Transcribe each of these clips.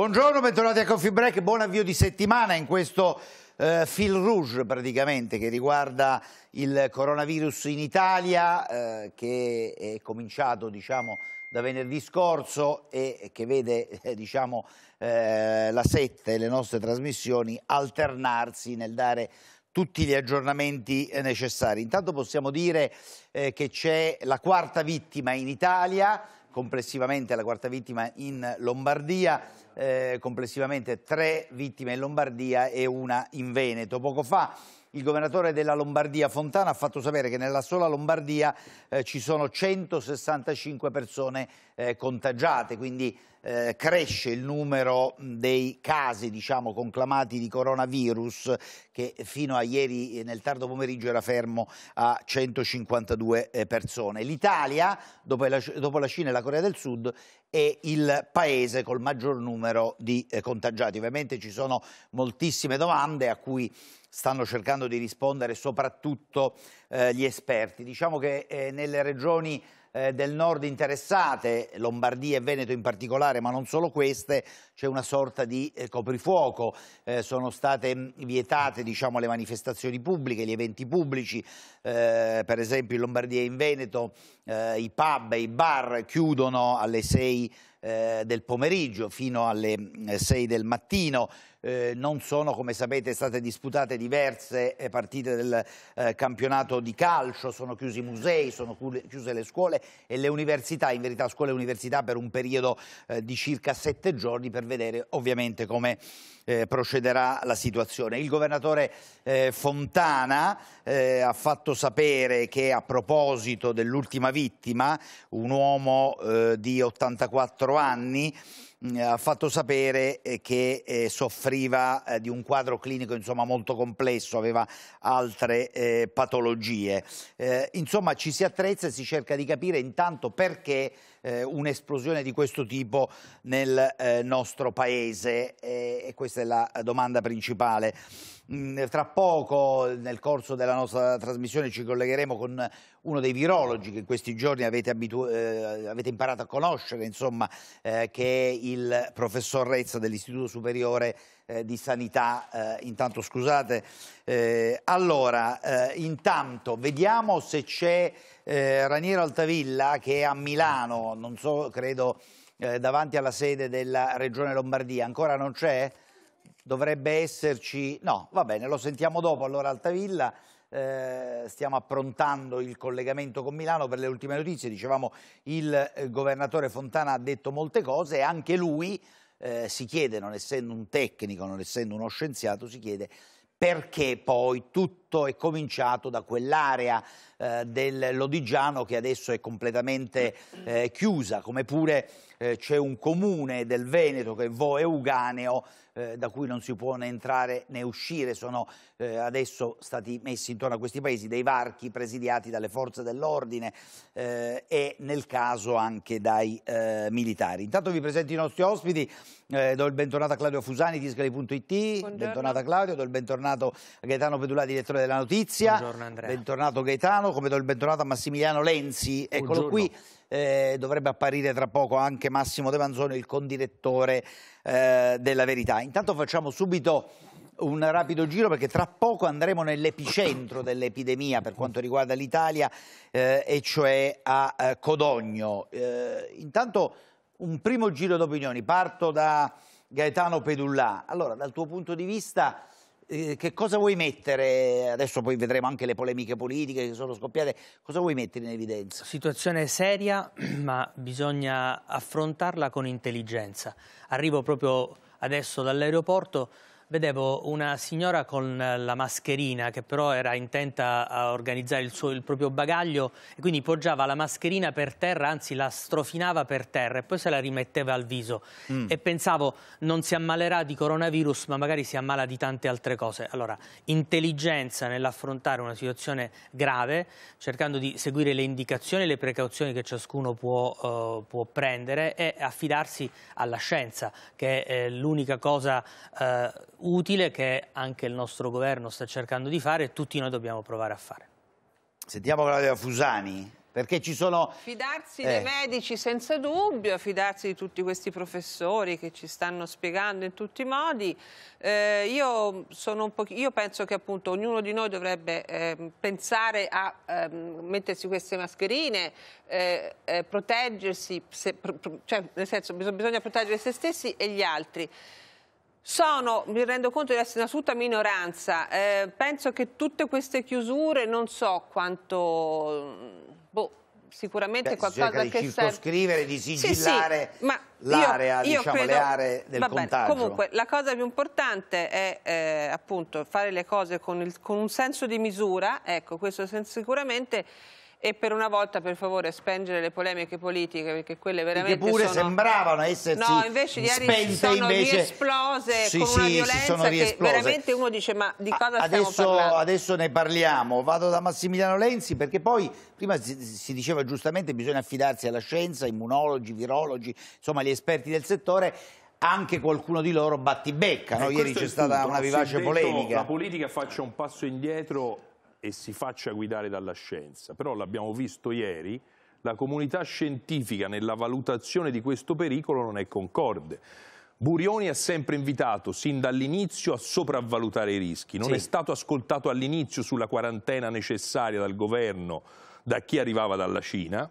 Buongiorno, bentornati a Coffee Break, buon avvio di settimana in questo eh, fil rouge praticamente che riguarda il coronavirus in Italia eh, che è cominciato diciamo da venerdì scorso e che vede eh, diciamo eh, la sette, le nostre trasmissioni alternarsi nel dare tutti gli aggiornamenti eh, necessari. Intanto possiamo dire eh, che c'è la quarta vittima in Italia, complessivamente la quarta vittima in Lombardia, eh, complessivamente tre vittime in Lombardia e una in Veneto. Poco fa il governatore della Lombardia Fontana ha fatto sapere che nella sola Lombardia eh, ci sono 165 persone eh, contagiate, quindi eh, cresce il numero dei casi diciamo, conclamati di coronavirus che fino a ieri eh, nel tardo pomeriggio era fermo a 152 eh, persone. L'Italia, dopo, dopo la Cina e la Corea del Sud, è il paese col maggior numero di eh, contagiati. Ovviamente ci sono moltissime domande a cui stanno cercando di rispondere soprattutto eh, gli esperti. Diciamo che eh, nelle regioni eh, del nord interessate, Lombardia e Veneto in particolare, ma non solo queste, c'è una sorta di eh, coprifuoco, eh, sono state mm, vietate diciamo, le manifestazioni pubbliche, gli eventi pubblici, eh, per esempio in Lombardia e in Veneto eh, i pub e i bar chiudono alle 6 eh, del pomeriggio fino alle 6 mm, del mattino, eh, non sono, come sapete, state disputate diverse eh, partite del eh, campionato di calcio, sono chiusi i musei, sono chiuse le scuole e le università, in verità scuole e università per un periodo eh, di circa sette giorni per vedere ovviamente come eh, procederà la situazione. Il governatore eh, Fontana ha fatto sapere che a proposito dell'ultima vittima, un uomo di 84 anni, ha fatto sapere eh, che eh, soffriva eh, di un quadro clinico insomma, molto complesso, aveva altre patologie. insomma ci si attrezza e si cerca di capire intanto perché un'esplosione di questo tipo nel nostro paese e questa è la domanda principale. Mm, tra poco nel corso della nostra trasmissione ci collegheremo con uno dei virologi che in questi giorni avete, eh, avete imparato a conoscere, insomma, eh, che è il professor Rezza dell'Istituto Superiore eh, di Sanità. Eh, intanto scusate. Eh, allora, eh, intanto vediamo se c'è Raniero Altavilla che è a Milano, non so, credo davanti alla sede della Regione Lombardia. Ancora non c'è? dovrebbe esserci... No, va bene, lo sentiamo dopo. Allora, Altavilla, eh, stiamo approntando il collegamento con Milano per le ultime notizie. Dicevamo, il eh, governatore Fontana ha detto molte cose e anche lui eh, si chiede, non essendo un tecnico, non essendo uno scienziato, si chiede perché poi tutto è cominciato da quell'area eh, del Lodigiano che adesso è completamente eh, chiusa, come pure eh, c'è un comune del Veneto che è Voe Uganeo eh, da cui non si può né entrare né uscire, sono eh, adesso stati messi intorno a questi paesi dei varchi presidiati dalle forze dell'ordine eh, e nel caso anche dai eh, militari. Intanto vi presento i nostri ospiti, do il bentornato a Claudio Fusani, discali.it, bentornato a Claudio, do il bentornato a Gaetano Pedulà, direttore della notizia, Buongiorno Andrea. bentornato Gaetano, come do il bentornato a Massimiliano Lenzi, eccolo Buongiorno. qui eh, dovrebbe apparire tra poco anche Massimo De Manzoni, il condirettore eh, della verità. Intanto facciamo subito un rapido giro perché tra poco andremo nell'epicentro dell'epidemia per quanto riguarda l'Italia eh, e cioè a eh, Codogno. Eh, intanto un primo giro d'opinioni, parto da Gaetano Pedullà. Allora, dal tuo punto di vista eh, che cosa vuoi mettere? Adesso poi vedremo anche le polemiche politiche che sono scoppiate. Cosa vuoi mettere in evidenza? Situazione seria, ma bisogna affrontarla con intelligenza. Arrivo proprio adesso dall'aeroporto vedevo una signora con la mascherina che però era intenta a organizzare il, suo, il proprio bagaglio e quindi poggiava la mascherina per terra, anzi la strofinava per terra e poi se la rimetteva al viso. Mm. E pensavo non si ammalerà di coronavirus ma magari si ammala di tante altre cose. Allora, intelligenza nell'affrontare una situazione grave, cercando di seguire le indicazioni e le precauzioni che ciascuno può, uh, può prendere e affidarsi alla scienza, che è eh, l'unica cosa... Uh, utile che anche il nostro governo sta cercando di fare e tutti noi dobbiamo provare a fare. Sentiamo Claudia Fusani. Perché ci sono... Fidarsi eh. dei medici senza dubbio, fidarsi di tutti questi professori che ci stanno spiegando in tutti i modi. Eh, io, io, penso che appunto ognuno di noi dovrebbe eh, pensare a ehm, mettersi queste mascherine, eh, eh, proteggersi, se, pro, cioè nel senso bisogna proteggere se stessi e gli altri. Sono, mi rendo conto di essere in assoluta minoranza, eh, penso che tutte queste chiusure non so quanto... Boh, sicuramente Beh, qualcosa di che circoscrivere, serve... di sigillare sì, sì, l'area, diciamo, credo... le aree del vabbè, contagio. Comunque, la cosa più importante è eh, appunto fare le cose con, il, con un senso di misura, ecco, questo sicuramente e per una volta per favore spengere le polemiche politiche perché quelle veramente che pure sono... sembravano essersi no, invece ieri spente, sono invece... riesplose sì, con sì, una violenza che veramente uno dice ma di cosa adesso, stiamo parlando? Adesso ne parliamo, vado da Massimiliano Lenzi perché poi prima si, si diceva giustamente bisogna affidarsi alla scienza, immunologi, virologi, insomma gli esperti del settore anche qualcuno di loro battibecca. No? Eh, ieri c'è stata una vivace polemica. Detto, la politica faccia un passo indietro e si faccia guidare dalla scienza, però l'abbiamo visto ieri, la comunità scientifica nella valutazione di questo pericolo non è concorde. Burioni ha sempre invitato sin dall'inizio a sopravvalutare i rischi, non sì. è stato ascoltato all'inizio sulla quarantena necessaria dal governo da chi arrivava dalla Cina.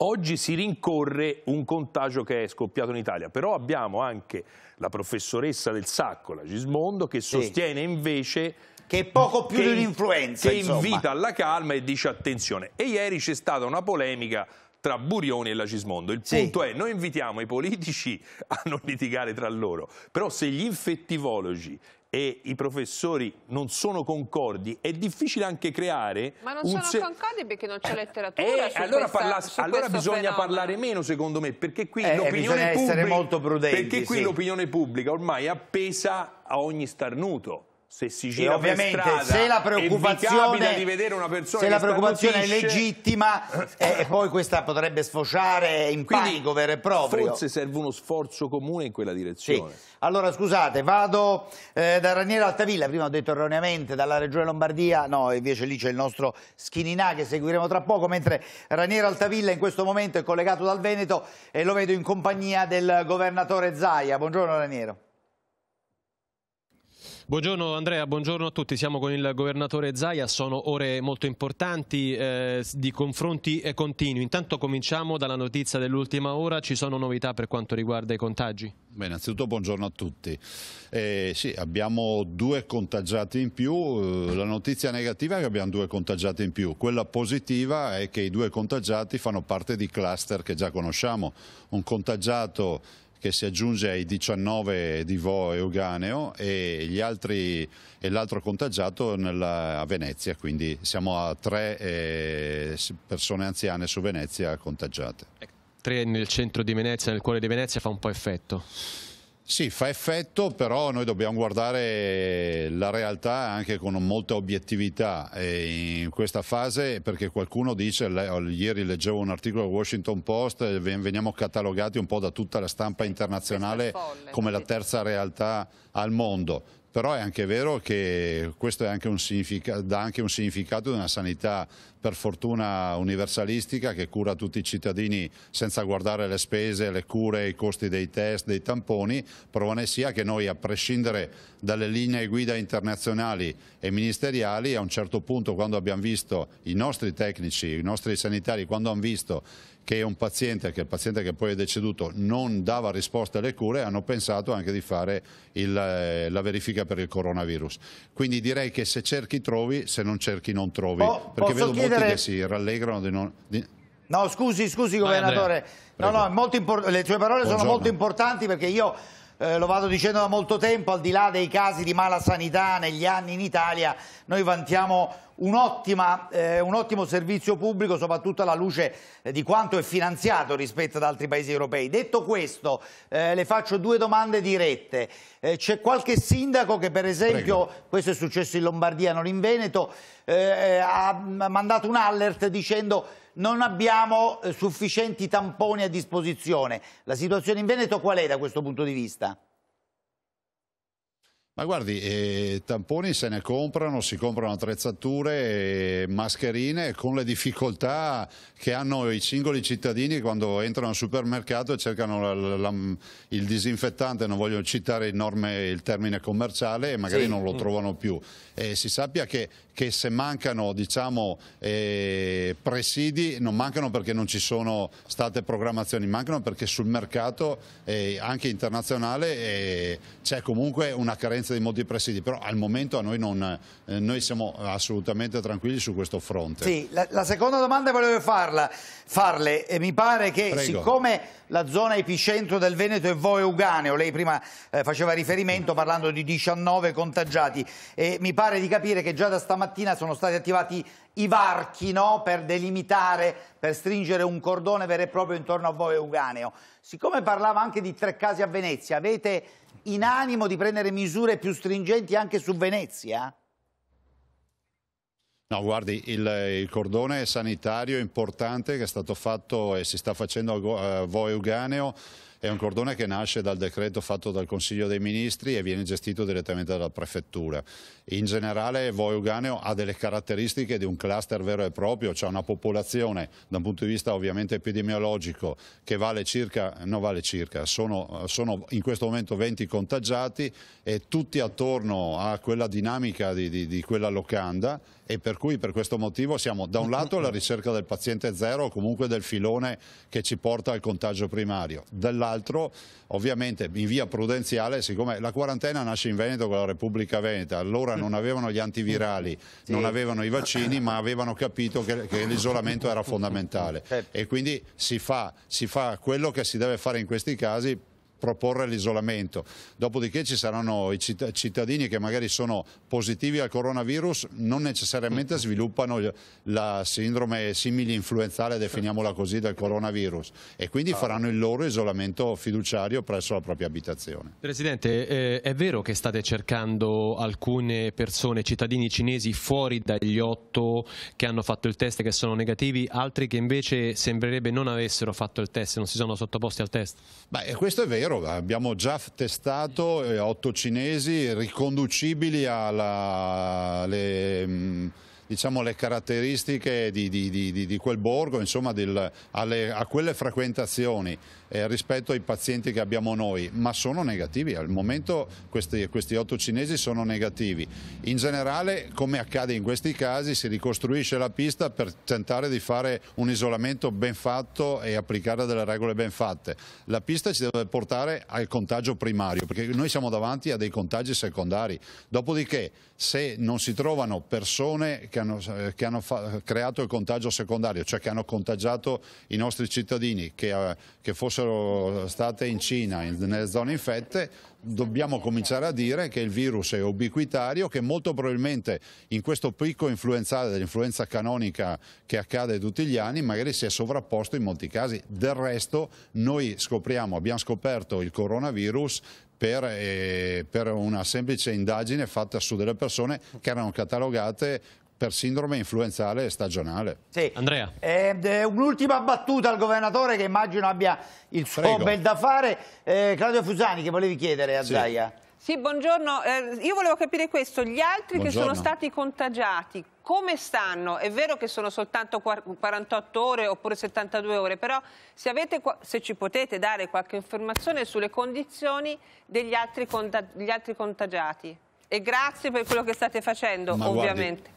Oggi si rincorre un contagio che è scoppiato in Italia, però abbiamo anche la professoressa del Sacco, la Gismondo, che sostiene sì. invece che è poco più che, di un'influenza. Che insomma. invita alla calma e dice attenzione. E ieri c'è stata una polemica tra Burioni e la Cismondo. Il sì. punto è, noi invitiamo i politici a non litigare tra loro, però se gli infettivologi e i professori non sono concordi, è difficile anche creare... Ma non sono se... concordi perché non c'è eh, letteratura eh, allora, questa, allora bisogna fenomeno. parlare meno, secondo me, perché qui eh, l'opinione pubblica... sì. l'opinione pubblica ormai è appesa a ogni starnuto se si gira e ovviamente strada, se la preoccupazione di vedere una persona se la preoccupazione è legittima eh, poi questa potrebbe sfociare in Quindi, panico vero e proprio forse serve uno sforzo comune in quella direzione sì. allora scusate vado eh, da Raniero Altavilla prima ho detto erroneamente dalla regione Lombardia no invece lì c'è il nostro Schininà che seguiremo tra poco mentre Raniero Altavilla in questo momento è collegato dal Veneto e lo vedo in compagnia del governatore Zaia buongiorno Raniero Buongiorno Andrea, buongiorno a tutti, siamo con il governatore Zaia, sono ore molto importanti eh, di confronti e continui. Intanto cominciamo dalla notizia dell'ultima ora, ci sono novità per quanto riguarda i contagi? Beh, innanzitutto buongiorno a tutti. Eh, sì, abbiamo due contagiati in più, eh, la notizia negativa è che abbiamo due contagiati in più, quella positiva è che i due contagiati fanno parte di cluster che già conosciamo, un contagiato che si aggiunge ai 19 di Vo e Uganeo e, l'altro contagiato nella, a Venezia, quindi siamo a tre eh, persone anziane su Venezia contagiate. Tre nel centro di Venezia, nel cuore di Venezia fa un po' effetto. Sì, fa effetto, però noi dobbiamo guardare la realtà anche con molta obiettività e in questa fase perché qualcuno dice, oh, ieri leggevo un articolo del Washington Post, veniamo catalogati un po' da tutta la stampa internazionale come la terza realtà al mondo però è anche vero che questo anche dà anche un significato di una sanità per fortuna universalistica che cura tutti i cittadini senza guardare le spese, le cure, i costi dei test, dei tamponi, prova ne sia che noi a prescindere dalle linee guida internazionali e ministeriali a un certo punto quando abbiamo visto i nostri tecnici, i nostri sanitari, quando hanno visto che un paziente, che il paziente che poi è deceduto non dava risposta alle cure, hanno pensato anche di fare il, eh, la verifica per il coronavirus. Quindi direi che se cerchi trovi, se non cerchi non trovi, oh, perché vedo chiedere... molti che si rallegrano di non... Di... No, scusi, scusi, Vai, governatore. Andrea, no, no, le sue parole Buongiorno. sono molto importanti perché io eh, lo vado dicendo da molto tempo, al di là dei casi di mala sanità negli anni in Italia, noi vantiamo un, ottima, eh, un ottimo servizio pubblico, soprattutto alla luce eh, di quanto è finanziato rispetto ad altri paesi europei. Detto questo, eh, le faccio due domande dirette. Eh, c'è qualche sindaco che, per esempio, Prego. questo è successo in Lombardia, non in Veneto, eh, ha mandato un alert dicendo non abbiamo eh, sufficienti tamponi a disposizione. La situazione in Veneto qual è da questo punto di vista? Ma guardi, eh, tamponi se ne comprano, si comprano attrezzature, eh, mascherine con le difficoltà che hanno i singoli cittadini quando entrano al supermercato e cercano la, la, la, il disinfettante, non voglio citare il, norme, il termine commerciale, e magari sì. non lo mm. trovano più. E eh, si sappia che che se mancano diciamo, eh, presidi non mancano perché non ci sono state programmazioni, mancano perché sul mercato eh, anche internazionale eh, c'è comunque una carenza di molti presidi, però al momento noi, non, eh, noi siamo assolutamente tranquilli su questo fronte. Sì, la, la seconda domanda volevo farla, farle, e mi pare che Prego. siccome la zona epicentro del Veneto è Voe Uganeo, lei prima eh, faceva riferimento parlando di 19 contagiati, e mi pare di capire che già da stamattina mattina sono stati attivati i varchi no? per delimitare, per stringere un cordone vero e proprio intorno a voi Euganeo. Siccome parlava anche di tre casi a Venezia, avete in animo di prendere misure più stringenti anche su Venezia? No, guardi, il, il, cordone sanitario importante che è stato fatto e si sta facendo a eh, Voi Euganeo è un cordone che nasce dal decreto fatto dal Consiglio dei Ministri e viene gestito direttamente dalla Prefettura. In generale Voi ha delle caratteristiche di un cluster vero e proprio, cioè una popolazione da un punto di vista ovviamente epidemiologico che vale circa, non vale circa, sono, sono in questo momento 20 contagiati e tutti attorno a quella dinamica di, di, di quella locanda e per cui per questo motivo siamo da un lato alla ricerca del paziente zero o comunque del filone che ci porta al contagio primario, dall'altro l'altro ovviamente in via prudenziale, siccome la quarantena nasce in Veneto con la Repubblica Veneta, allora non avevano gli antivirali, sì. non avevano i vaccini, ma avevano capito che, che l'isolamento era fondamentale certo. e quindi si fa, si fa quello che si deve fare in questi casi proporre l'isolamento. Dopodiché ci saranno i cittadini che magari sono positivi al coronavirus, non necessariamente mm. sviluppano la sindrome simile influenzale, definiamola così, del coronavirus e quindi ah. faranno il loro isolamento fiduciario presso la propria abitazione. Presidente, eh, è vero che state cercando alcune persone, cittadini cinesi fuori dagli otto che hanno fatto il test e che sono negativi, altri che invece sembrerebbe non avessero fatto il test, non si sono sottoposti al test? Beh, questo è vero vero, abbiamo già testato eh, otto cinesi riconducibili alle diciamo, le caratteristiche di, di, di, di quel borgo, insomma, del, alle, a quelle frequentazioni eh, rispetto ai pazienti che abbiamo noi, ma sono negativi. Al momento questi, questi otto cinesi sono negativi. In generale, come accade in questi casi, si ricostruisce la pista per tentare di fare un isolamento ben fatto e applicare delle regole ben fatte. La pista ci deve portare al contagio primario, perché noi siamo davanti a dei contagi secondari. Dopodiché, se non si trovano persone che che hanno, eh, che hanno fa, creato il contagio secondario, cioè che hanno contagiato i nostri cittadini che, eh, che fossero state in Cina, in, nelle zone infette, dobbiamo cominciare a dire che il virus è ubiquitario, che molto probabilmente in questo picco influenzale dell'influenza canonica che accade tutti gli anni magari si è sovrapposto in molti casi. Del resto noi scopriamo, abbiamo scoperto il coronavirus per, eh, per, una semplice indagine fatta su delle persone che erano catalogate per sindrome influenzale stagionale. Sì. Andrea. Eh, un'ultima battuta al governatore che immagino abbia il suo Prego. bel da fare. Eh, Claudio Fusani che volevi chiedere a sì. Zaia. Sì, buongiorno. Eh, io volevo capire questo. Gli altri buongiorno. che sono stati contagiati, come stanno? È vero che sono soltanto 48 ore oppure 72 ore, però se, avete, se ci potete dare qualche informazione sulle condizioni degli altri, conta, altri contagiati. E grazie per quello che state facendo, Ma ovviamente. Guardi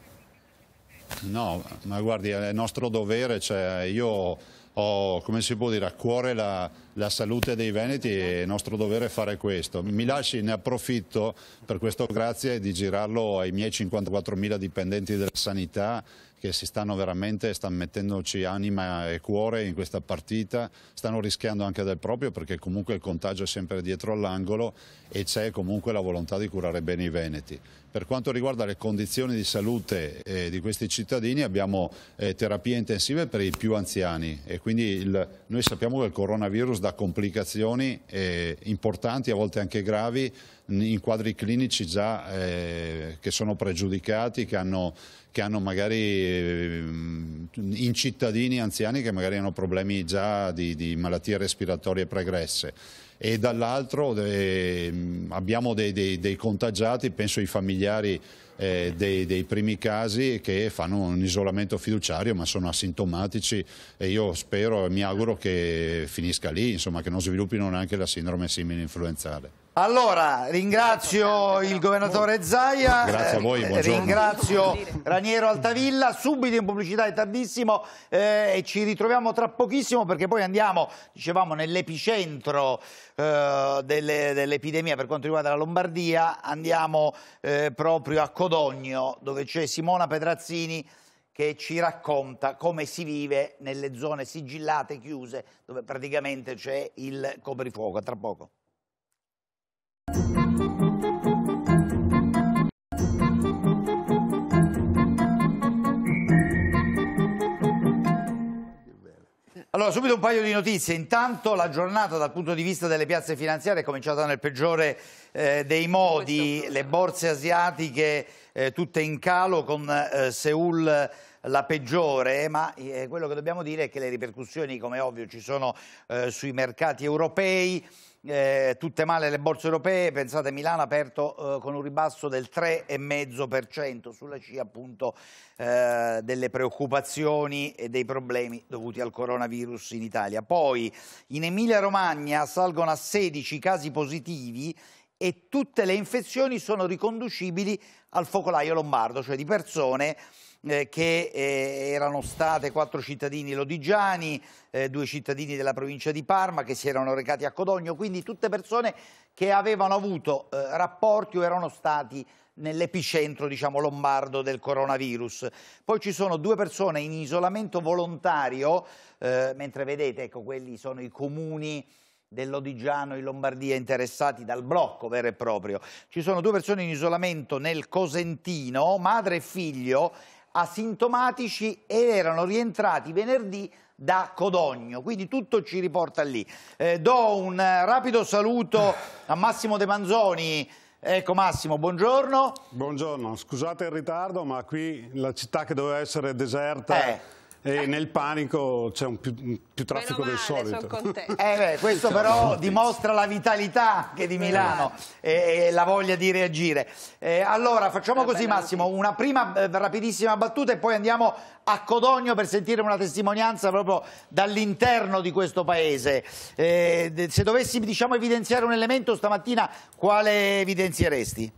No, ma guardi, è il nostro dovere, cioè io ho, come si può dire, a cuore la, la salute dei Veneti e è nostro dovere fare questo. Mi lasci, ne approfitto per questo grazie di girarlo ai miei 54.000 dipendenti della sanità che si stanno veramente, stanno mettendoci anima e cuore in questa partita, stanno rischiando anche del proprio perché comunque il contagio è sempre dietro all'angolo e c'è comunque la volontà di curare bene i Veneti. Per quanto riguarda le condizioni di salute eh, di questi cittadini abbiamo eh, terapie intensive per i più anziani e quindi il, noi sappiamo che il coronavirus dà complicazioni eh, importanti, a volte anche gravi, in quadri clinici già eh, che sono pregiudicati, che hanno, che hanno magari eh, in cittadini anziani che magari hanno problemi già di, di malattie respiratorie pregresse e dall'altro eh, abbiamo dei, dei, dei, contagiati, penso ai familiari eh, dei, dei, primi casi che fanno un isolamento fiduciario ma sono asintomatici e io spero e mi auguro che finisca lì, insomma, che non sviluppino neanche la sindrome simile influenzale. Allora, ringrazio il governatore Zaia, Grazie a voi, eh, buongiorno. ringrazio Raniero Altavilla, subito in pubblicità è tardissimo eh, e ci ritroviamo tra pochissimo perché poi andiamo, dicevamo, nell'epicentro eh, dell'epidemia dell per quanto riguarda la Lombardia, andiamo eh, proprio a Codogno dove c'è Simona Pedrazzini che ci racconta come si vive nelle zone sigillate, chiuse, dove praticamente c'è il coprifuoco, tra poco. Allora, subito un paio di notizie. Intanto la giornata dal punto di vista delle piazze finanziarie è cominciata nel peggiore eh, dei modi. Le borse asiatiche eh, tutte in calo con eh, Seul la peggiore, ma eh, quello che dobbiamo dire è che le ripercussioni, come ovvio, ci sono eh, sui mercati europei eh, tutte male le borse europee, pensate Milano ha aperto eh, con un ribasso del 3,5% sulla scia appunto eh, delle preoccupazioni e dei problemi dovuti al coronavirus in Italia. Poi in Emilia Romagna salgono a 16 casi positivi e tutte le infezioni sono riconducibili al focolaio lombardo, cioè di persone eh, che eh, erano state quattro cittadini lodigiani, eh, due cittadini della provincia di Parma che si erano recati a Codogno, quindi tutte persone che avevano avuto eh, rapporti o erano stati nell'epicentro diciamo, lombardo del coronavirus. Poi ci sono due persone in isolamento volontario, eh, mentre vedete ecco, quelli sono i comuni dell'Odigiano in Lombardia interessati dal blocco vero e proprio. Ci sono due persone in isolamento nel Cosentino, madre e figlio, asintomatici e erano rientrati venerdì da Codogno, quindi tutto ci riporta lì. Eh, do un rapido saluto a Massimo De Manzoni, Ecco Massimo, buongiorno. Buongiorno, scusate il ritardo ma qui la città che doveva essere deserta eh e nel panico c'è più, più, traffico male, del solito. Eh beh, questo però dimostra la vitalità che di Milano e, e, la voglia di reagire. Eh, allora facciamo così Massimo, una prima eh, rapidissima battuta e poi andiamo a Codogno per sentire una testimonianza proprio dall'interno di questo paese. Eh, se dovessi diciamo, evidenziare un elemento stamattina quale evidenzieresti?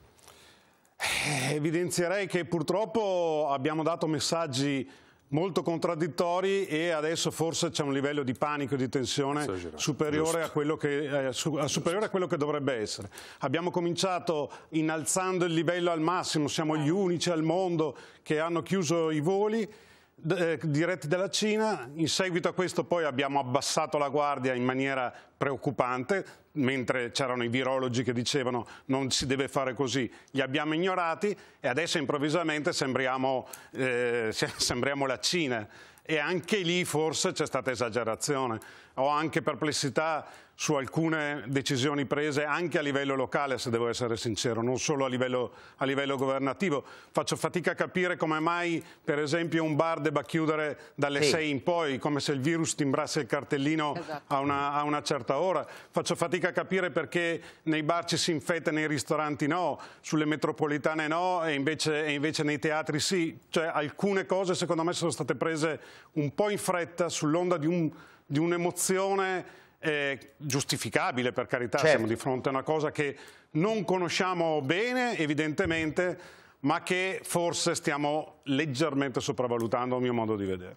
Eh, evidenzierei che purtroppo abbiamo dato messaggi molto contraddittori e adesso forse c'è un livello di panico e di tensione superiore a, che, eh, su, superiore a, quello che, dovrebbe essere. Abbiamo cominciato innalzando il livello al massimo, siamo gli unici al mondo che hanno chiuso i voli eh, diretti dalla Cina, in seguito a questo poi abbiamo abbassato la guardia in maniera preoccupante, mentre c'erano i virologi che dicevano non si deve fare così, li abbiamo ignorati e adesso improvvisamente sembriamo, eh, sembriamo la Cina e anche lì forse c'è stata esagerazione. Ho anche perplessità su alcune decisioni prese anche a livello locale, se devo essere sincero, non solo a livello, a livello governativo. Faccio fatica a capire come mai, per esempio, un bar debba chiudere dalle sì. 6 in poi, come se il virus timbrasse il cartellino esatto. a, una, a, una, certa ora. Faccio fatica a capire perché nei bar ci si infetta, nei ristoranti no, sulle metropolitane no e invece, e invece nei teatri sì. Cioè, alcune cose secondo me sono state prese un po' in fretta sull'onda di, un, di un'emozione eh, giustificabile per carità, certo. siamo di fronte a una cosa che non conosciamo bene evidentemente, ma che forse stiamo leggermente sopravvalutando a mio modo di vedere.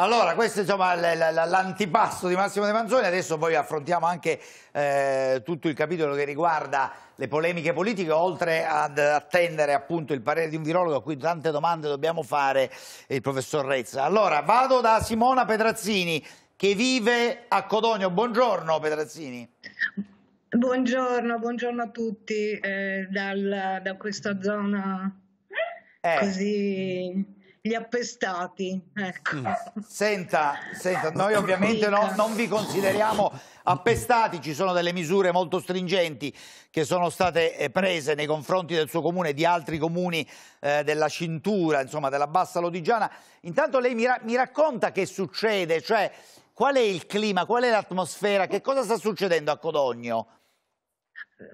Allora, questo è l'antipasto di Massimo De Manzoni, adesso poi affrontiamo anche eh, tutto il capitolo che riguarda le polemiche politiche, oltre ad attendere appunto il parere di un virologo a cui tante domande dobbiamo fare, il professor Rezza. Allora, vado da Simona Petrazzini che vive a Codogno. Buongiorno Petrazzini. Buongiorno, buongiorno a tutti eh, dal, da questa zona eh. così gli appestati. Ecco. Mm. Senta, senta noi ovviamente no, non vi consideriamo appestati, ci sono delle misure molto stringenti che sono state eh, prese nei confronti del suo comune e di altri comuni eh, della cintura, insomma della bassa lodigiana. Intanto lei mi, ra mi racconta che succede, cioè qual è il clima, qual è l'atmosfera, che cosa sta succedendo a Codogno?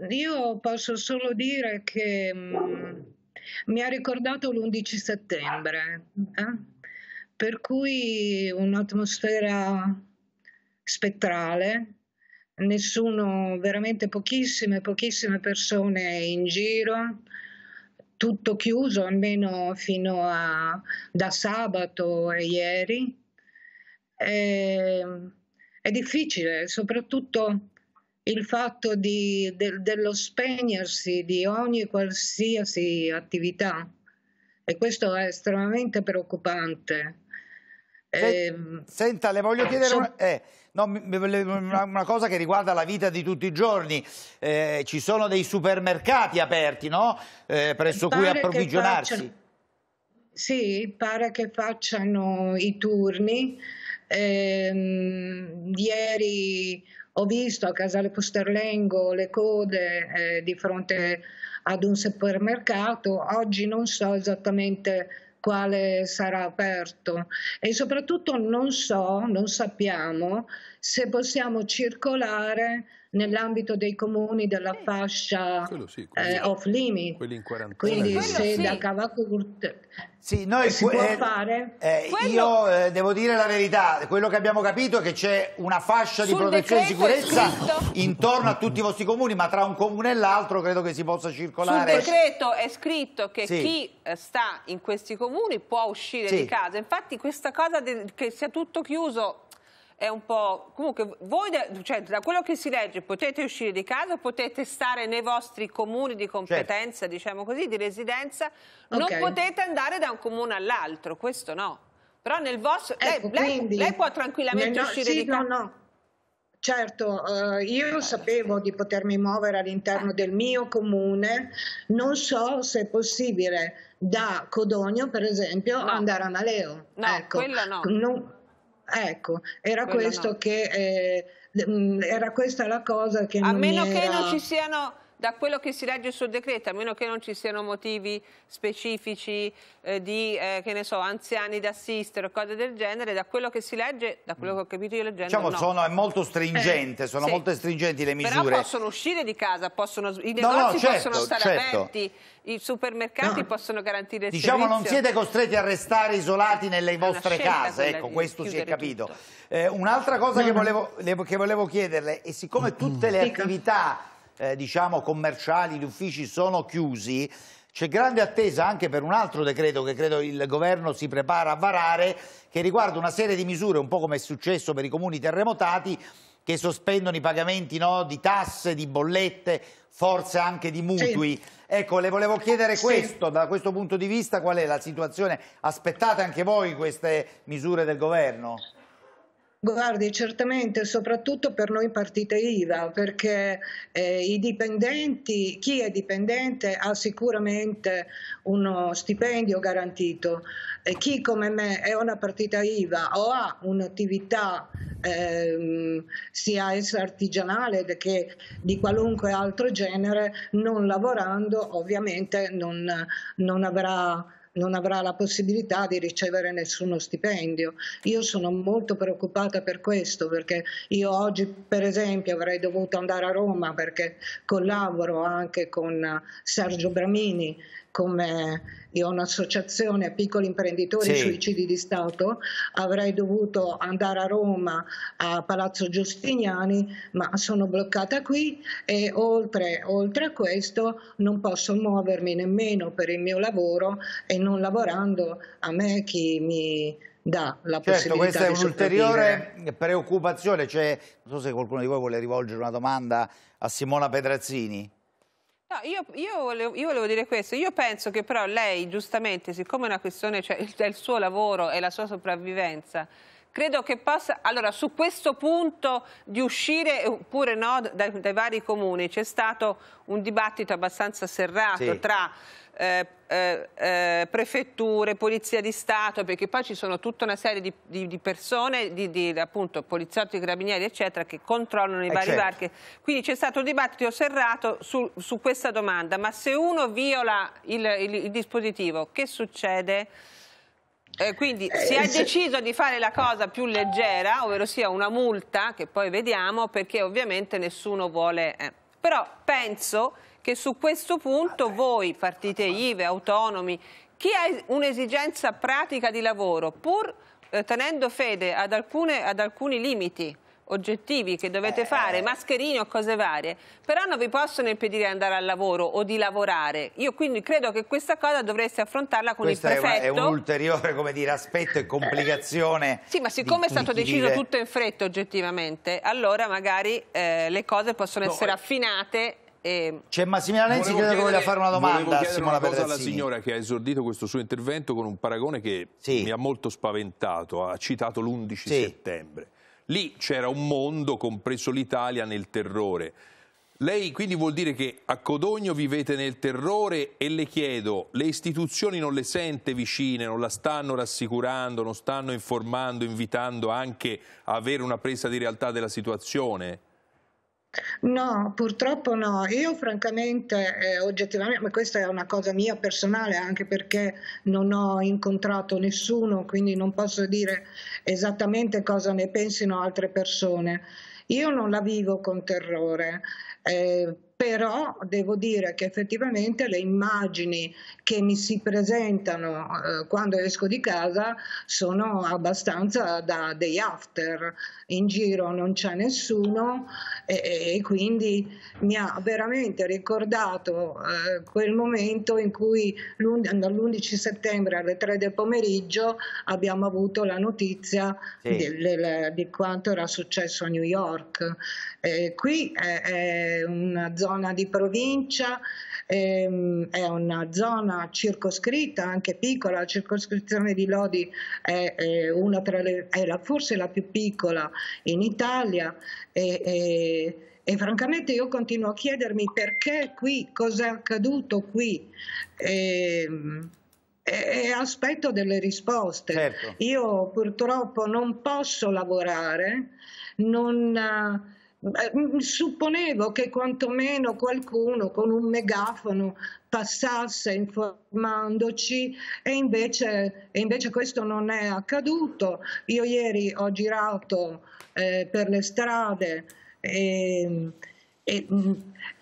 Io posso solo dire che mm, mi ha ricordato l'11 settembre, eh? per cui un'atmosfera spettrale, nessuno, veramente pochissime, pochissime persone in giro, tutto chiuso almeno fino a da sabato e ieri. E, ehm, è difficile, soprattutto il fatto di, de, dello spegnersi di ogni qualsiasi attività e questo è estremamente preoccupante. Ehm, senta, le voglio chiedere una, eh, una, cosa che riguarda la vita di tutti i giorni. Eh, ci sono dei supermercati aperti, no? Eh, presso pare cui approvvigionarsi. Facciano, sì, pare che facciano i turni. Ehm, ieri ho visto a Casale Posterlengo le code eh, di fronte ad un supermercato, oggi non so esattamente quale sarà aperto e soprattutto non so, non sappiamo se possiamo circolare nell'ambito dei comuni della fascia sì, eh, off limit. Quindi se sì. da Cavacourt sì, noi, si può eh, fare. Eh, quello... Io eh, devo dire la verità, quello che abbiamo capito è che c'è una fascia di Sul protezione e sicurezza intorno a tutti i vostri comuni, ma tra un comune e l'altro credo che si possa circolare. Sul decreto è scritto che sì. chi eh, sta in questi comuni può uscire di casa. Infatti questa cosa che sia tutto chiuso è un po'... Comunque, voi, cioè, da quello che si legge, potete uscire di casa, potete stare nei vostri comuni di certo. competenza, certo. diciamo così, di residenza, okay. non potete andare da un comune all'altro, questo no. Però nel vostro... Ecco, lei, quindi, lei, può tranquillamente no, uscire sì, di casa? No, no. Certo, eh, io sapevo di potermi muovere all'interno del mio comune, non so se è possibile da Codogno, per esempio, no. andare a Maleo. No, ecco. quello no. Non, Ecco, era Quello questo no. che... Eh, mm, era questa la cosa che... A meno era... che non ci siano da quello che si legge sul decreto, a meno che non ci siano motivi specifici eh, di eh, che ne so, anziani da assistere o cose del genere, da quello che si legge, da quello che ho capito io leggendo, diciamo, no. sono, è molto stringente, eh, sono sì. molto stringenti le misure. Però possono uscire di casa, possono, i negozi no, no, certo, possono stare certo. aperti, i supermercati possono garantire il diciamo, servizio. Diciamo, non siete costretti a restare isolati nelle vostre case, ecco, questo si è capito. Eh, un'altra cosa che volevo, che, volevo, chiederle, e siccome tutte le attività eh, diciamo, commerciali, gli uffici sono chiusi, c'è grande attesa anche per un altro decreto che credo il governo si prepara a varare che riguarda una serie di misure, un po' come è successo per i comuni terremotati, che sospendono i pagamenti no, di tasse, di bollette, forse anche di mutui. Sì. Ecco, le volevo chiedere sì. questo, da questo punto di vista qual è la situazione? Aspettate anche voi queste misure del governo? Guardi, certamente, soprattutto per noi partite IVA, perché eh, i dipendenti, chi è dipendente ha sicuramente uno stipendio garantito. E chi come me è una partita IVA o ha un'attività ehm, sia essa artigianale che di qualunque altro genere, non lavorando ovviamente non, non avrà non avrà la possibilità di ricevere nessuno stipendio. Io sono molto preoccupata per questo perché io oggi per esempio avrei dovuto andare a Roma perché collaboro anche con eh, Sergio Bramini come io ho un'associazione piccoli imprenditori sì. suicidi di Stato, avrei dovuto andare a Roma a Palazzo Giustiniani, ma sono bloccata qui e oltre, oltre a questo non posso muovermi nemmeno per il mio lavoro e non lavorando a me chi mi dà la certo, possibilità di Questa è un'ulteriore preoccupazione, cioè, non so se qualcuno di voi vuole rivolgere una domanda a Simona Pedrazzini. No, io, io, volevo, io, volevo, dire questo, io penso che però lei giustamente, siccome è una questione, cioè il, il suo lavoro e la sua sopravvivenza, credo che possa, allora su questo punto di uscire oppure no dai, dai vari comuni c'è stato un dibattito abbastanza serrato sì. tra eh, eh, eh, prefetture, polizia di Stato, perché poi ci sono tutta una serie di, di, di persone, di, di, appunto poliziotti, carabinieri, eccetera, che controllano i eh, vari certo. barchi. Quindi c'è stato un dibattito serrato su, su, questa domanda, ma se uno viola il, il, il dispositivo, che succede? Eh, quindi eh, si è deciso di fare la cosa più leggera, ovvero sia una multa, che poi vediamo, perché ovviamente nessuno vuole... Eh. Però penso che su questo punto voi, partite IVE, autonomi, chi ha un'esigenza pratica di lavoro, pur eh, tenendo fede ad, alcune, ad alcuni limiti, oggettivi che dovete eh, fare, mascherine o cose varie, però non vi possono impedire di andare al lavoro o di lavorare. Io quindi credo che questa cosa dovreste affrontarla con Questo il prefetto. Questo è, un ulteriore come dire, aspetto e complicazione. Eh. sì, ma siccome è stato deciso dire... tutto in fretta oggettivamente, allora magari eh, le cose possono no, essere eh. affinate C'è Massimiliano Lenzi che voglia fare una domanda a Simona una alla signora che ha esordito questo suo intervento con un paragone che sì. mi ha molto spaventato, ha citato l'11 sì. settembre. Lì c'era un mondo, compreso l'Italia, nel terrore. Lei quindi vuol dire che a Codogno vivete nel terrore e le chiedo, le istituzioni non le sente vicine, non la stanno rassicurando, non stanno informando, invitando anche a avere una presa di realtà della situazione? No, purtroppo no. Io francamente, eh, oggettivamente, ma questa è una cosa mia personale, anche perché non ho incontrato nessuno, quindi non posso dire esattamente cosa ne pensino altre persone. Io non la vivo con terrore. Eh, però devo dire che effettivamente le immagini che mi si presentano eh, quando esco di casa sono abbastanza da day after, in giro non c'è nessuno e, e, quindi mi ha veramente ricordato eh, quel momento in cui dall'11 settembre alle 3 del pomeriggio abbiamo avuto la notizia sì. di, di, di quanto era successo a New York. Eh, qui è, è una zona zona di provincia, ehm, è una zona circoscritta, anche piccola, la circoscrizione di Lodi è, è, le, è la, forse la più piccola in Italia. E, e, e francamente io continuo a chiedermi perché qui, cosa è accaduto qui. Ehm, e, e aspetto delle risposte. Certo. Io purtroppo non posso lavorare, non, eh, supponevo che quantomeno qualcuno con un megafono passasse informandoci e invece, e invece questo non è accaduto. Io ieri ho girato eh, per le strade e, e, mm,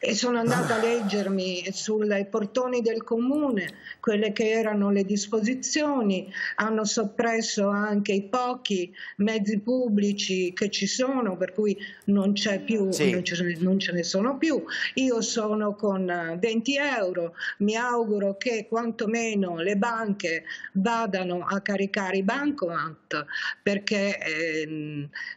e sono andata a leggermi sui portoni del comune quelle che erano le disposizioni, hanno soppresso anche i pochi mezzi pubblici che ci sono, per cui non, c'è più, sì. non, ce, non ce ne sono più. Io sono con 20 eh, euro, mi auguro che quantomeno le banche vadano a caricare i bancomat perché eh,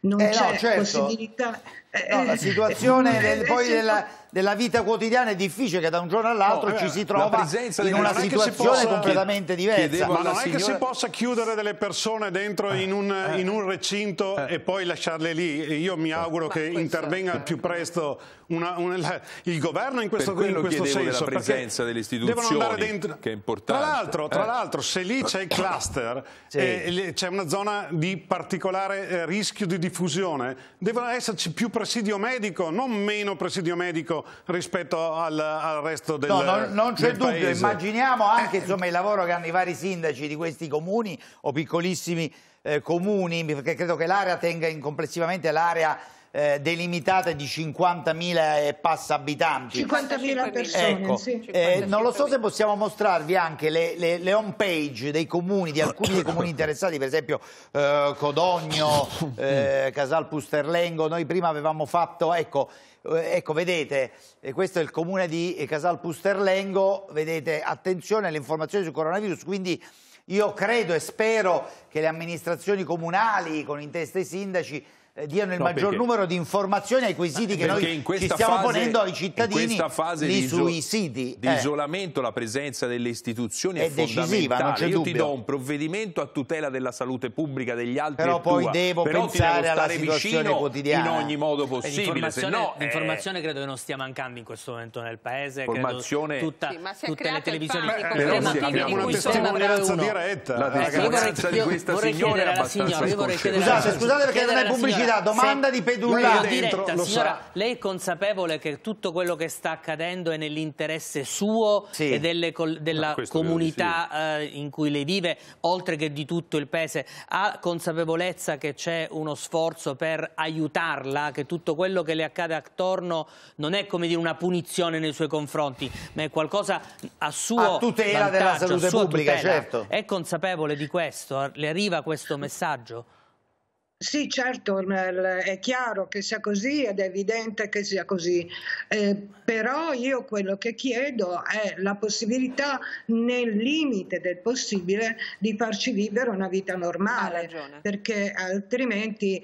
non eh c'è no, certo. possibilità... No, la eh, eh, situazione del, poi della, della vita quotidiana è difficile che da un giorno all'altro no, oh, eh, ci si trova in una situazione possa, completamente diversa. Ma non signora... è che si possa chiudere delle persone dentro eh, in un, eh, in un recinto e poi lasciarle lì. Io mi auguro ma che questa... intervenga al più presto una, una, la, il governo in questo, per in questo senso. la presenza delle istituzioni, dentro... che è importante. Tra l'altro, eh. se lì c'è il cluster, sì. c'è una zona di particolare rischio di diffusione, devono esserci più presidio medico, non meno presidio medico rispetto al, al resto del, no, no, non c'è dubbio, paese. immaginiamo anche eh, insomma, il lavoro che hanno i vari sindaci di questi comuni o piccolissimi eh, comuni, perché credo che l'area tenga in complessivamente l'area eh, delimitata di 50.000 e passa abitanti 50.000 persone ecco, sì. eh, non lo so se possiamo mostrarvi anche le, le, le home page dei comuni di alcuni dei comuni interessati per esempio eh, Codogno eh, Casal Pusterlengo noi prima avevamo fatto ecco Ecco, vedete, eh, questo è il comune di eh, Casal Pusterlengo, vedete, attenzione alle informazioni sul coronavirus, quindi io credo e spero che le amministrazioni comunali, con in testa i sindaci, eh, diano il no, maggior perché... numero di informazioni ai quesiti eh, che perché noi ci stiamo fase, ponendo ai cittadini in questa fase di sui siti. Di eh. isolamento la presenza delle istituzioni è, è decisiva, Io ti do un provvedimento a tutela della salute pubblica degli altri Però poi devo Però pensare devo alla situazione quotidiana. In ogni modo possibile. L'informazione, no, eh, credo che non stia mancando in questo momento nel Paese. Formazione... tutta, sì, ma tutte le televisioni. Beh, però sì, abbiamo una testimonianza diretta. La testimonianza di questa signora è abbastanza scusate perché non è pubblicità la domanda se, di Pedulla dentro, diretta, signora, sa. Lei è consapevole che tutto quello che sta accadendo è nell'interesse suo sì. e delle, della ah, comunità eh, in cui lei vive, oltre che di tutto il paese. Ha consapevolezza che c'è uno sforzo per aiutarla, che tutto quello che le accade attorno non è come dire una punizione nei suoi confronti, ma è qualcosa a suo a tutela della salute pubblica, tutela. certo. È consapevole di questo? Le arriva questo messaggio? Sì, certo, è chiaro che sia così ed è evidente che sia così, eh, però io quello che chiedo è la possibilità, nel limite del possibile, di farci vivere una vita normale, perché altrimenti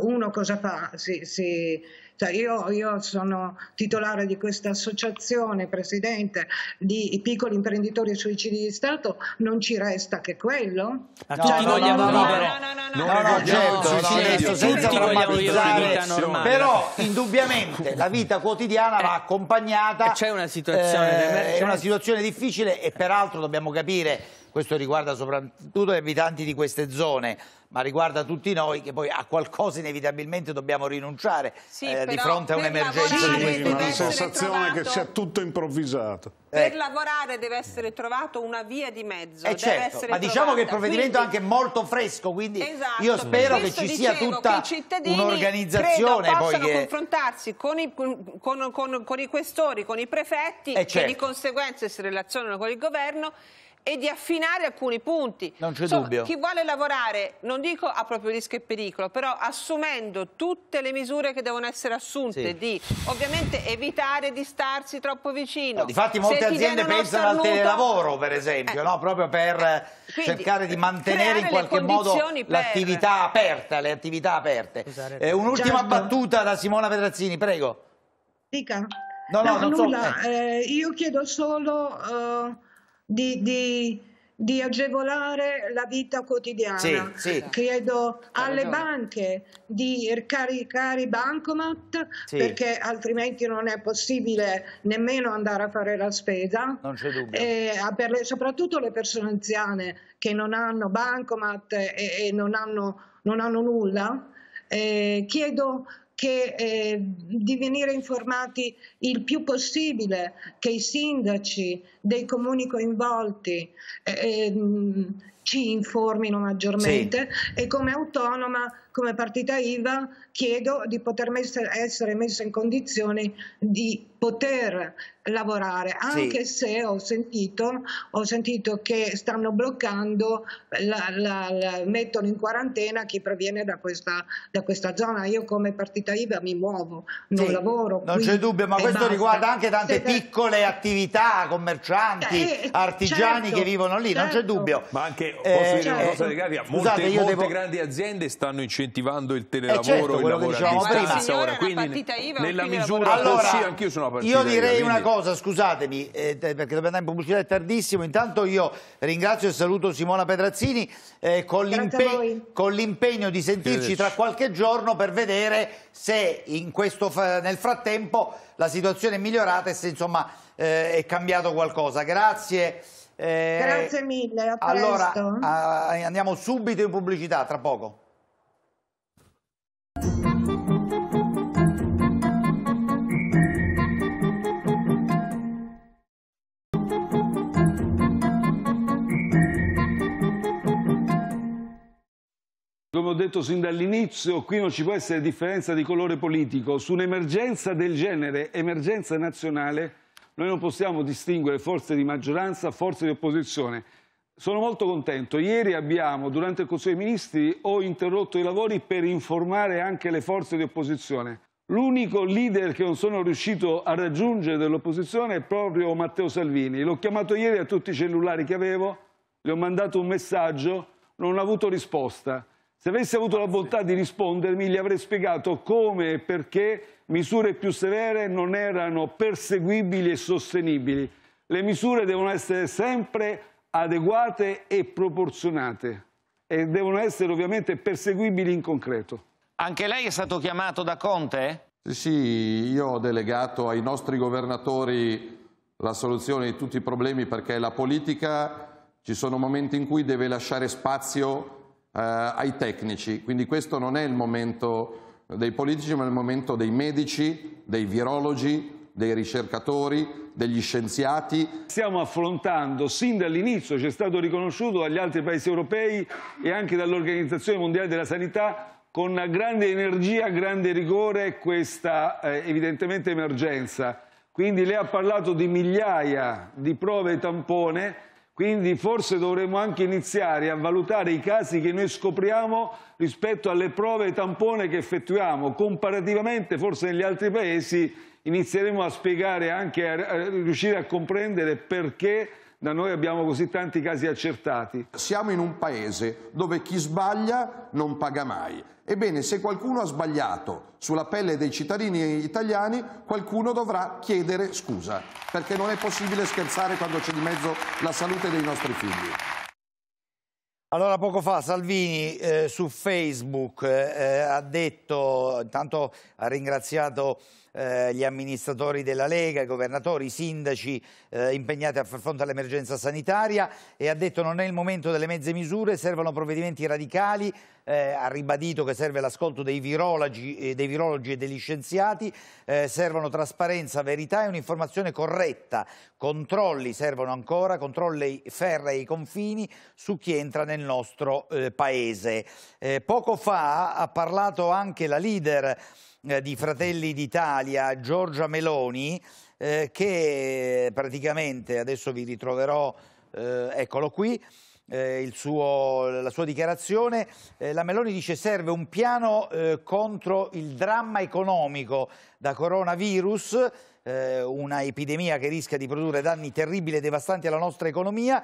uno cosa fa? Si, si, cioè, io, io, sono titolare di questa associazione, presidente di piccoli imprenditori e suicidi di Stato, non ci resta che quello. A no, cioè, no, no, no, vivere. no, no, no, certo, certo, certo. senza drammatizzare, però indubbiamente la vita quotidiana va eh, accompagnata. C'è una situazione, eh, è una situazione difficile e peraltro dobbiamo capire questo riguarda soprattutto gli abitanti di queste zone, ma riguarda tutti noi che poi a qualcosa inevitabilmente dobbiamo rinunciare sì, eh, di fronte a un'emergenza. di questo Sì, una sensazione trovato... che sia tutto improvvisato. Eh. Per lavorare deve essere trovata una via di mezzo. Eh certo, ma diciamo che il provvedimento quindi... è anche molto fresco, quindi esatto, io spero che ci sia tutta un'organizzazione. Credo possano che... confrontarsi con i, con, con, con i, questori, con i prefetti e eh, certo. che di certo. conseguenza si relazionano con il governo e di affinare alcuni punti. Non c'è dubbio. Chi vuole lavorare, non dico a proprio rischio e pericolo, però assumendo tutte le misure che devono essere assunte, sì. di ovviamente evitare di starsi troppo vicino. No, difatti molte aziende pensano al telelavoro, per esempio, eh. no? proprio per eh. cercare di mantenere in qualche modo l'attività aperta, le attività aperte. Eh, un'ultima certo. battuta da Simona Pedrazzini, prego. Dica. No, no, no nulla. So. Eh, io chiedo solo eh, di, di di agevolare la vita quotidiana. Sì, sì. Chiedo alle banche di caricare i bancomat sì. perché altrimenti non è possibile nemmeno andare a fare la spesa. Non c'è dubbio. Eh, le, soprattutto le persone anziane che non hanno bancomat e, e non, hanno, non hanno nulla. Eh, chiedo che eh, di venire informati il più possibile, che i sindaci dei comuni coinvolti eh, ehm, ci informino maggiormente sì. e come autonoma, come partita IVA, chiedo di poter messe, essere messa in condizione di poter lavorare, anche sì. se ho sentito, ho sentito, che stanno bloccando, la, la, la, mettono in quarantena chi proviene da questa, da questa, zona. Io come partita IVA mi muovo, non sì. lavoro. Non c'è dubbio, ma questo basta. riguarda anche tante piccole attività, commercianti, eh, eh, artigiani certo, che vivono lì, certo. non c'è certo. dubbio. Ma anche, eh, posso dire certo. una cosa di Gavia, molte, Scusate, molte devo... grandi aziende stanno incentivando il eh, certo, telelavoro, quello che dicevamo prima. Signora, quindi IVA, nella misura allora, sì, anch'io sono una partita Io direi IVA, una cosa, scusatemi, eh, perché dobbiamo andare in pubblicità è tardissimo. Intanto io ringrazio e saluto Simona Pedrazzini eh, con l'impegno di sentirci tra qualche giorno per vedere se questo, nel frattempo la situazione è migliorata e se insomma eh, è cambiato qualcosa. Grazie. Eh, Grazie mille, allora, andiamo subito in pubblicità, tra poco. l'abbiamo detto sin dall'inizio, qui non ci può essere differenza di colore politico. Su un'emergenza del genere, emergenza nazionale, noi non possiamo distinguere forze di maggioranza, forze di opposizione. Sono molto contento. Ieri abbiamo, durante il Consiglio dei Ministri, ho interrotto i lavori per informare anche le forze di opposizione. L'unico leader che non sono riuscito a raggiungere dell'opposizione è proprio Matteo Salvini. L'ho chiamato ieri a tutti i cellulari che avevo, gli ho mandato un messaggio, non ho avuto risposta. Se avessi avuto la bontà di rispondermi, gli avrei spiegato come e perché misure più severe non erano perseguibili e sostenibili. Le misure devono essere sempre adeguate e proporzionate e devono essere ovviamente perseguibili in concreto. Anche lei è stato chiamato da Conte? Sì, sì, io ho delegato ai nostri governatori la soluzione di tutti i problemi perché la politica ci sono momenti in cui deve lasciare spazio eh, ai tecnici, quindi questo non è il momento dei politici ma è il momento dei medici, dei virologi, dei ricercatori, degli scienziati. Stiamo affrontando, sin dall'inizio ci è stato riconosciuto dagli altri paesi europei e anche dall'Organizzazione Mondiale della Sanità, con grande energia, grande rigore, questa eh, evidentemente emergenza. Quindi lei ha parlato di migliaia di prove tampone, quindi forse dovremmo anche iniziare a valutare i casi che noi scopriamo rispetto alle prove tampone che effettuiamo. Comparativamente forse negli altri paesi inizieremo a spiegare anche, a riuscire a comprendere perché da noi abbiamo così tanti casi accertati. Siamo in un paese dove chi sbaglia non paga mai. Ebbene, se qualcuno ha sbagliato sulla pelle dei cittadini italiani, qualcuno dovrà chiedere scusa, perché non è possibile scherzare quando c'è di mezzo la salute dei nostri figli. Allora, poco fa Salvini eh, su Facebook eh, eh ha detto, intanto ha ringraziato eh, gli amministratori della Lega, i governatori, i sindaci eh, impegnati a far fronte all'emergenza sanitaria e ha detto non è il momento delle mezze misure, servono provvedimenti radicali, eh, ha ribadito che serve l'ascolto dei, virologi, eh, dei virologi e degli scienziati, eh, servono trasparenza, verità e un'informazione corretta, controlli servono ancora, controlli ferrei i confini su chi entra nel nostro paese. poco fa ha parlato anche la leader eh, di Fratelli d'Italia, Giorgia Meloni, eh, che praticamente, adesso vi ritroverò, eh, eccolo qui, eh, suo, la sua dichiarazione, eh, la Meloni dice serve un piano eh, contro il dramma economico da coronavirus, una epidemia che rischia di produrre danni terribili e devastanti alla nostra economia,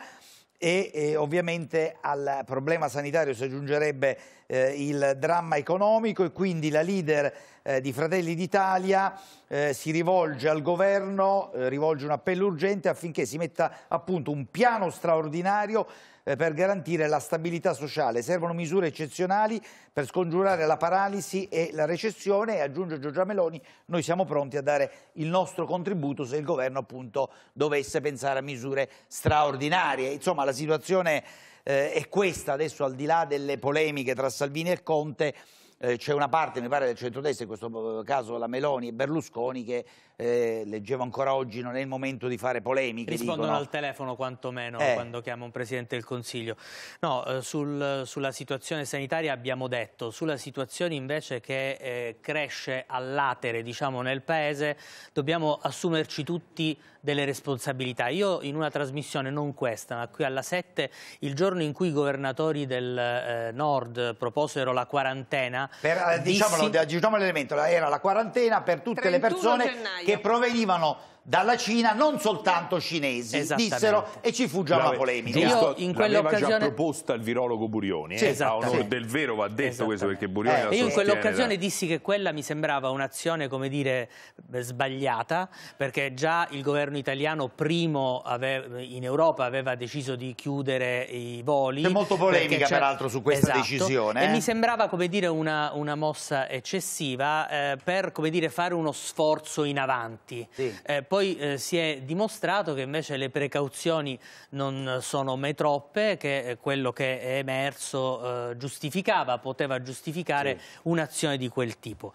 e, e ovviamente al problema sanitario si aggiungerebbe eh, il dramma economico e quindi la leader eh, di Fratelli d'Italia eh, si rivolge al governo, eh, rivolge un appello urgente affinché si metta a punto un piano straordinario eh, per garantire la stabilità sociale. Servono misure eccezionali per scongiurare la paralisi e la recessione e aggiunge Giorgia Meloni, noi siamo pronti a dare il nostro contributo se il governo appunto dovesse pensare a misure straordinarie. Insomma la situazione eh, è questa adesso al di là delle polemiche tra Salvini e Conte eh, c'è una parte, mi pare, del centrodestra, in questo eh, caso la Meloni e Berlusconi, che eh, leggevo ancora oggi, non è il momento di fare polemiche. Rispondono dicono. al telefono quantomeno eh. quando chiama un Presidente del Consiglio. No, eh, sul, sulla situazione sanitaria abbiamo detto, sulla situazione invece che eh, cresce all'atere diciamo, nel Paese dobbiamo assumerci tutti delle responsabilità. Io in una trasmissione, non questa, ma qui alla 7, il giorno in cui i governatori del eh, Nord proposero la quarantena... Per, eh, diciamolo, dissi... diciamo l'elemento, era la quarantena per tutte le persone... Gennaio che provenivano dalla Cina, non soltanto cinesi, dissero e ci fu già una polemica. Io in quell'occasione già proposta il virologo Burioni, eh? sì, eh, a onore del vero va detto questo perché Burioni eh, la Io in quell'occasione da... dissi che quella mi sembrava un'azione, come dire, eh, sbagliata, perché già il governo italiano primo aveva, in Europa aveva deciso di chiudere i voli. C'è molto polemica peraltro su questa esatto, decisione. Eh? E mi sembrava, come dire, una, una mossa eccessiva eh, per, come dire, fare uno sforzo in avanti. Sì. Eh, poi poi eh, si è dimostrato che invece le precauzioni non sono mai troppe, che eh, quello che è emerso eh, giustificava, poteva giustificare sì. un'azione di quel tipo.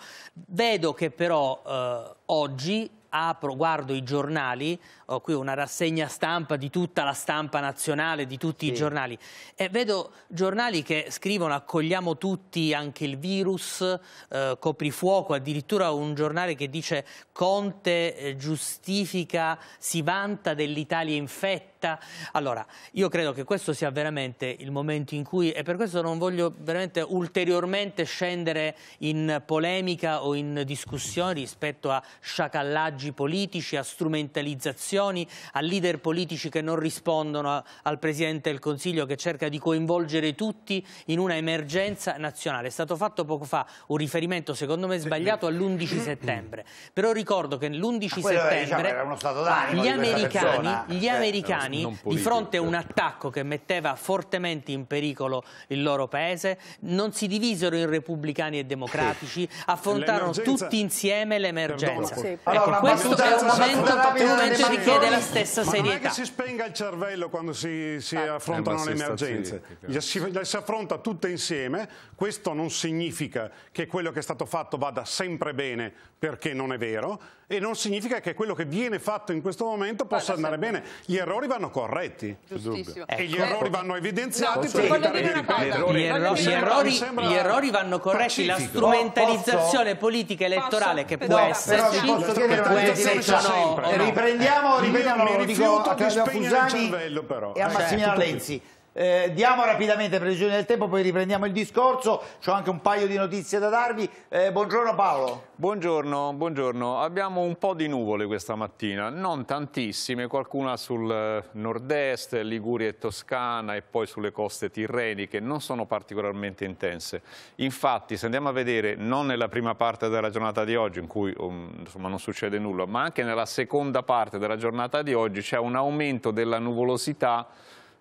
Vedo che però eh, Oggi apro, guardo i giornali, ho qui una rassegna stampa di tutta la stampa nazionale, di tutti sì. i giornali, e vedo giornali che scrivono accogliamo tutti anche il virus, eh, coprifuoco, addirittura un giornale che dice Conte eh, giustifica, si vanta dell'Italia infetta, diretta. Allora, io credo che questo sia veramente il momento in cui, e per questo non voglio veramente ulteriormente scendere in polemica o in discussione rispetto a sciacallaggi politici, a strumentalizzazioni, a leader politici che non rispondono a, al Presidente del Consiglio che cerca di coinvolgere tutti in una emergenza nazionale. È stato fatto poco fa un riferimento, secondo me sbagliato, all'11 mm. settembre. Però ricordo che l'11 diciamo, settembre diciamo, gli, americani, gli cioè, americani, italiani di fronte a un certo. attacco che metteva fortemente in pericolo il loro paese, non si divisero in repubblicani e democratici, affrontarono tutti insieme l'emergenza. Sì. Allora, ecco, questo è un momento che richiede la stessa ma serietà. Non è che si spenga il cervello quando si, si ah. Eh, eh, affrontano le emergenze, le si, le si affronta tutte insieme, questo non significa che quello che è stato fatto vada sempre bene perché non è vero e non significa che quello che viene fatto in questo momento possa andare bene. Gli errori vanno vanno corretti. Giustissimo. Ecco. E gli errori ecco. vanno evidenziati no, per evitare di ripetere. Gli errori, gli errori vanno corretti, la strumentalizzazione posso, politica elettorale posso, che può esserci, che può esserci no, no. Riprendiamo, riprendiamo, lo dico a Claudio Fusani e a certo. Massimiliano Lenzi. Eh, diamo rapidamente previsioni del tempo, poi riprendiamo il discorso. C'ho anche un paio di notizie da darvi. Eh, buongiorno Paolo. Buongiorno, buongiorno. Abbiamo un po' di nuvole questa mattina, non tantissime, qualcuna sul eh, nord-est, Liguria e Toscana e poi sulle coste tirreniche, non sono particolarmente intense. Infatti, se andiamo a vedere, non nella prima parte della giornata di oggi, in cui um, insomma, non succede nulla, ma anche nella seconda parte della giornata di oggi c'è un aumento della nuvolosità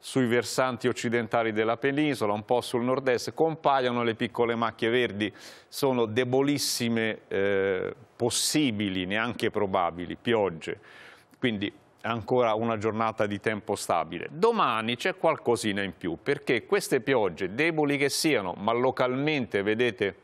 sui versanti occidentali della penisola, un po' sul nord-est, compaiono le piccole macchie verdi, sono debolissime eh, possibili, neanche probabili, piogge. Quindi ancora una giornata di tempo stabile. Domani c'è qualcosina in più, perché queste piogge, deboli che siano, ma localmente, vedete,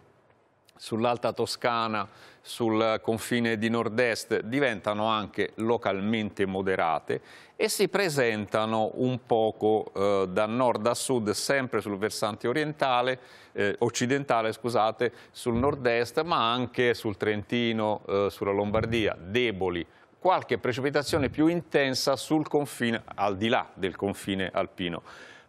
sull'Alta Toscana, sul confine di nord-est diventano anche localmente moderate e si presentano un poco eh, da nord a sud sempre sul versante orientale, eh, occidentale scusate, sul nord-est ma anche sul Trentino, eh, sulla Lombardia, deboli qualche precipitazione più intensa sul confine, al di là del confine alpino.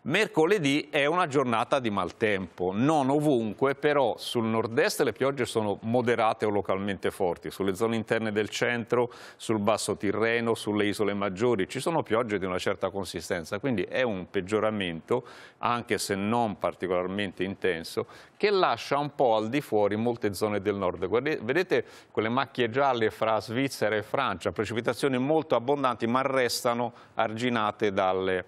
Mercoledì è una giornata di maltempo, non ovunque, però sul nord-est le piogge sono moderate o localmente forti, sulle zone interne del centro, sul basso Tirreno, sulle isole maggiori, ci sono piogge di una certa consistenza, quindi è un peggioramento, anche se non particolarmente intenso, che lascia un po' al di fuori molte zone del nord. vedete quelle macchie gialle fra Svizzera e Francia, precipitazioni molto abbondanti ma restano arginate dalle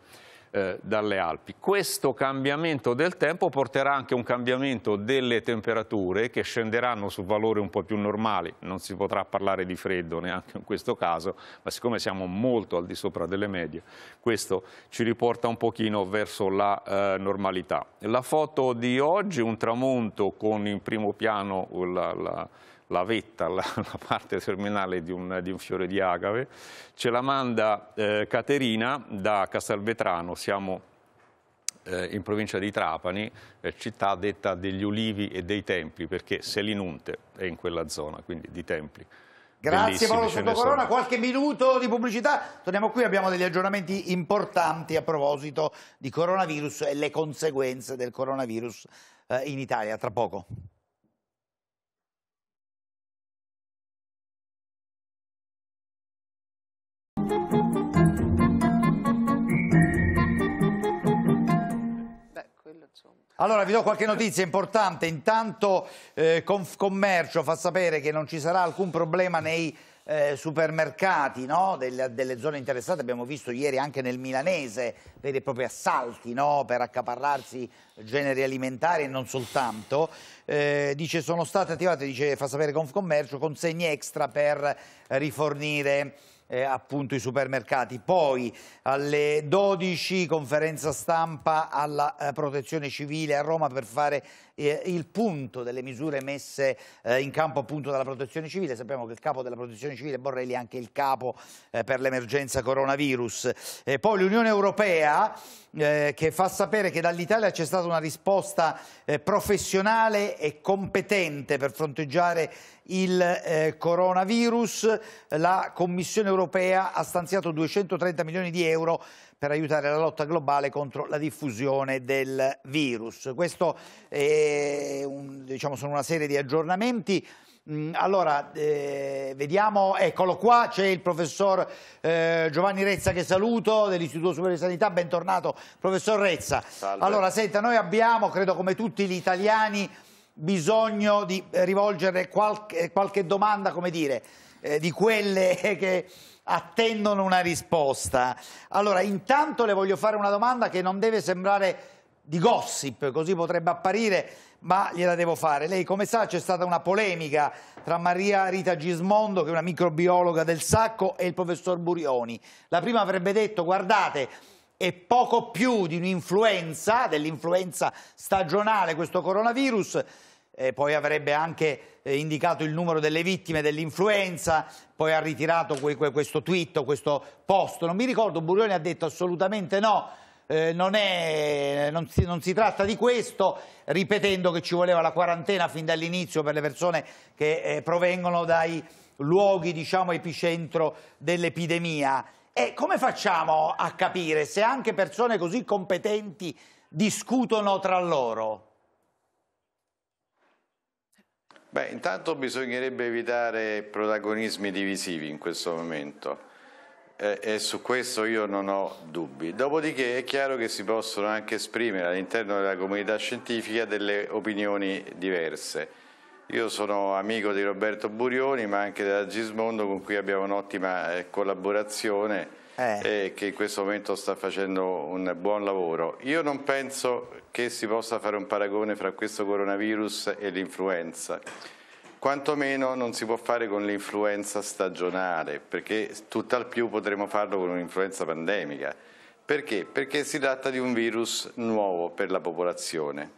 eh, dalle Alpi. Questo cambiamento del tempo porterà anche a un cambiamento delle temperature che scenderanno su valori un po' più normali, non si potrà parlare di freddo neanche in questo caso, ma siccome siamo molto al di sopra delle medie, questo ci riporta un pochino verso la eh, normalità. La foto di oggi, un tramonto con in primo piano la, la la vetta, la, la parte terminale di un, di un, fiore di agave, ce la manda eh, Caterina da Castelvetrano, siamo eh, in provincia di Trapani, eh, città detta degli ulivi e dei templi, perché Selinunte è in quella zona, quindi di templi. Grazie Paolo Sottocorona, qualche minuto di pubblicità, torniamo qui, abbiamo degli aggiornamenti importanti a proposito di coronavirus e le conseguenze del coronavirus eh, in Italia, tra poco. Allora vi do qualche notizia importante, intanto eh, Confcommercio fa sapere che non ci sarà alcun problema nei eh, supermercati no? delle, delle, zone interessate, abbiamo visto ieri anche nel milanese veri e propri assalti no? per accaparrarsi generi alimentari e non soltanto, eh, dice sono state attivate, dice, fa sapere Confcommercio, consegne extra per rifornire eh, appunto i supermercati. Poi alle 12 conferenza stampa alla eh, protezione civile a Roma per fare eh, il punto delle misure messe eh, in campo appunto dalla protezione civile. Sappiamo che il capo della protezione civile Borrelli è anche il capo eh, per l'emergenza coronavirus. E poi l'Unione Europea eh, che fa sapere che dall'Italia c'è stata una risposta eh, professionale e competente per fronteggiare il eh, coronavirus. La Commissione Europea ha stanziato 230 milioni di euro per aiutare la lotta globale contro la diffusione del virus. Questo è un, diciamo, sono una serie di aggiornamenti. Mm, allora, eh, vediamo, eccolo qua, c'è il professor eh, Giovanni Rezza che saluto dell'Istituto Superiore di Sanità, bentornato professor Rezza. Salve. Allora, senta, noi abbiamo, credo come tutti gli italiani, bisogno di rivolgere qualche, qualche domanda, come dire, eh, di quelle che attendono una risposta. Allora, intanto le voglio fare una domanda che non deve sembrare di gossip, così potrebbe apparire, ma gliela devo fare. Lei, come sa, c'è stata una polemica tra Maria Rita Gismondo, che è una microbiologa del sacco, e il professor Burioni. La prima avrebbe detto, guardate, è poco più di un'influenza, dell'influenza stagionale questo coronavirus, eh, poi avrebbe anche eh, indicato il numero delle vittime dell'influenza, poi ha ritirato que que questo tweet, questo post. Non mi ricordo, Burioni ha detto assolutamente no, eh, non, è, non, si, non, si, tratta di questo, ripetendo che ci voleva la quarantena fin dall'inizio per le persone che eh, provengono dai luoghi diciamo, epicentro dell'epidemia. E come facciamo a capire se anche persone così competenti discutono tra loro? Beh, intanto bisognerebbe evitare protagonismi divisivi in questo momento eh, e su questo io non ho dubbi. Dopodiché è chiaro che si possono anche esprimere all'interno della comunità scientifica delle opinioni diverse. Io sono amico di Roberto Burioni ma anche della Gismondo con cui abbiamo un'ottima eh, collaborazione eh. che in questo momento sta facendo un buon lavoro. Io non penso che si possa fare un paragone fra questo coronavirus e l'influenza. Quantomeno non si può fare con l'influenza stagionale, perché tutt'al più potremo farlo con un'influenza pandemica. Perché? Perché si tratta di un virus nuovo per la popolazione,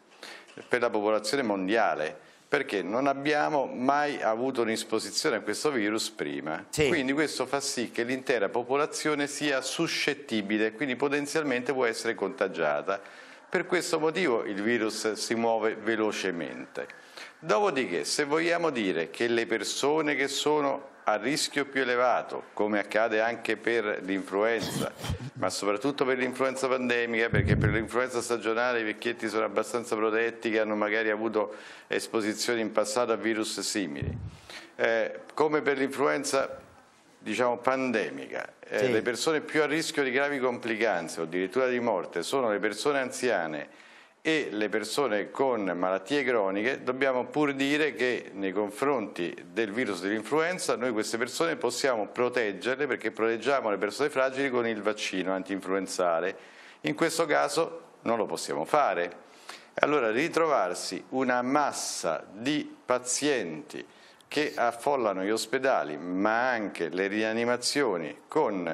per la popolazione mondiale perché non abbiamo mai avuto un'esposizione a questo virus prima. Sì. Quindi questo fa sì che l'intera popolazione sia suscettibile, quindi potenzialmente può essere contagiata. Per questo motivo il virus si muove velocemente. Dopodiché, se vogliamo dire che le persone che sono a rischio più elevato, come accade anche per l'influenza, ma soprattutto per l'influenza pandemica, perché per l'influenza stagionale i vecchietti sono abbastanza protetti che hanno magari avuto esposizioni in passato a virus simili. Eh, come per l'influenza diciamo, pandemica, eh, sì. le persone più a rischio di gravi complicanze o addirittura di morte sono le persone anziane e le persone con malattie croniche, dobbiamo pur dire che nei confronti del virus dell'influenza noi queste persone possiamo proteggerle perché proteggiamo le persone fragili con il vaccino antinfluenzale. In questo caso non lo possiamo fare. Allora ritrovarsi una massa di pazienti che affollano gli ospedali ma anche le rianimazioni con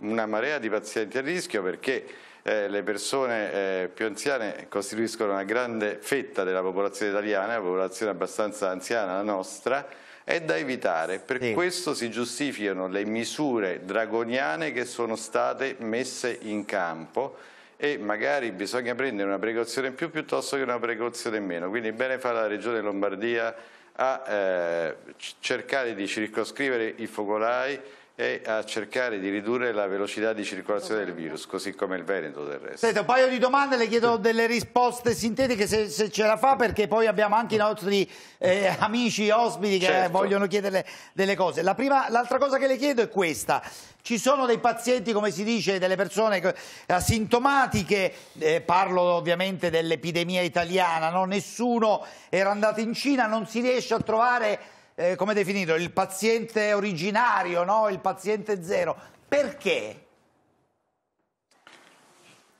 una marea di pazienti a rischio perché eh, le persone eh, più anziane costituiscono una grande fetta della popolazione italiana, una popolazione abbastanza anziana la nostra, è da evitare. Per sì. questo si giustificano le misure dragoniane che sono state messe in campo e magari bisogna prendere una precauzione in più piuttosto che una precauzione in meno. Quindi bene fa la Regione Lombardia a eh, cercare di circoscrivere i focolai e a cercare di ridurre la velocità di circolazione del virus, così come il Veneto del resto. Senta, un paio di domande, le chiedo delle risposte sintetiche se, se ce la fa, perché poi abbiamo anche i nostri eh, amici ospiti che certo. vogliono chiederle delle cose. L'altra cosa che le chiedo è questa. Ci sono dei pazienti, come si dice, delle persone asintomatiche, eh, parlo ovviamente dell'epidemia italiana, no? nessuno era andato in Cina, non si riesce a trovare eh, come definito, il paziente originario, no? il paziente zero. Perché?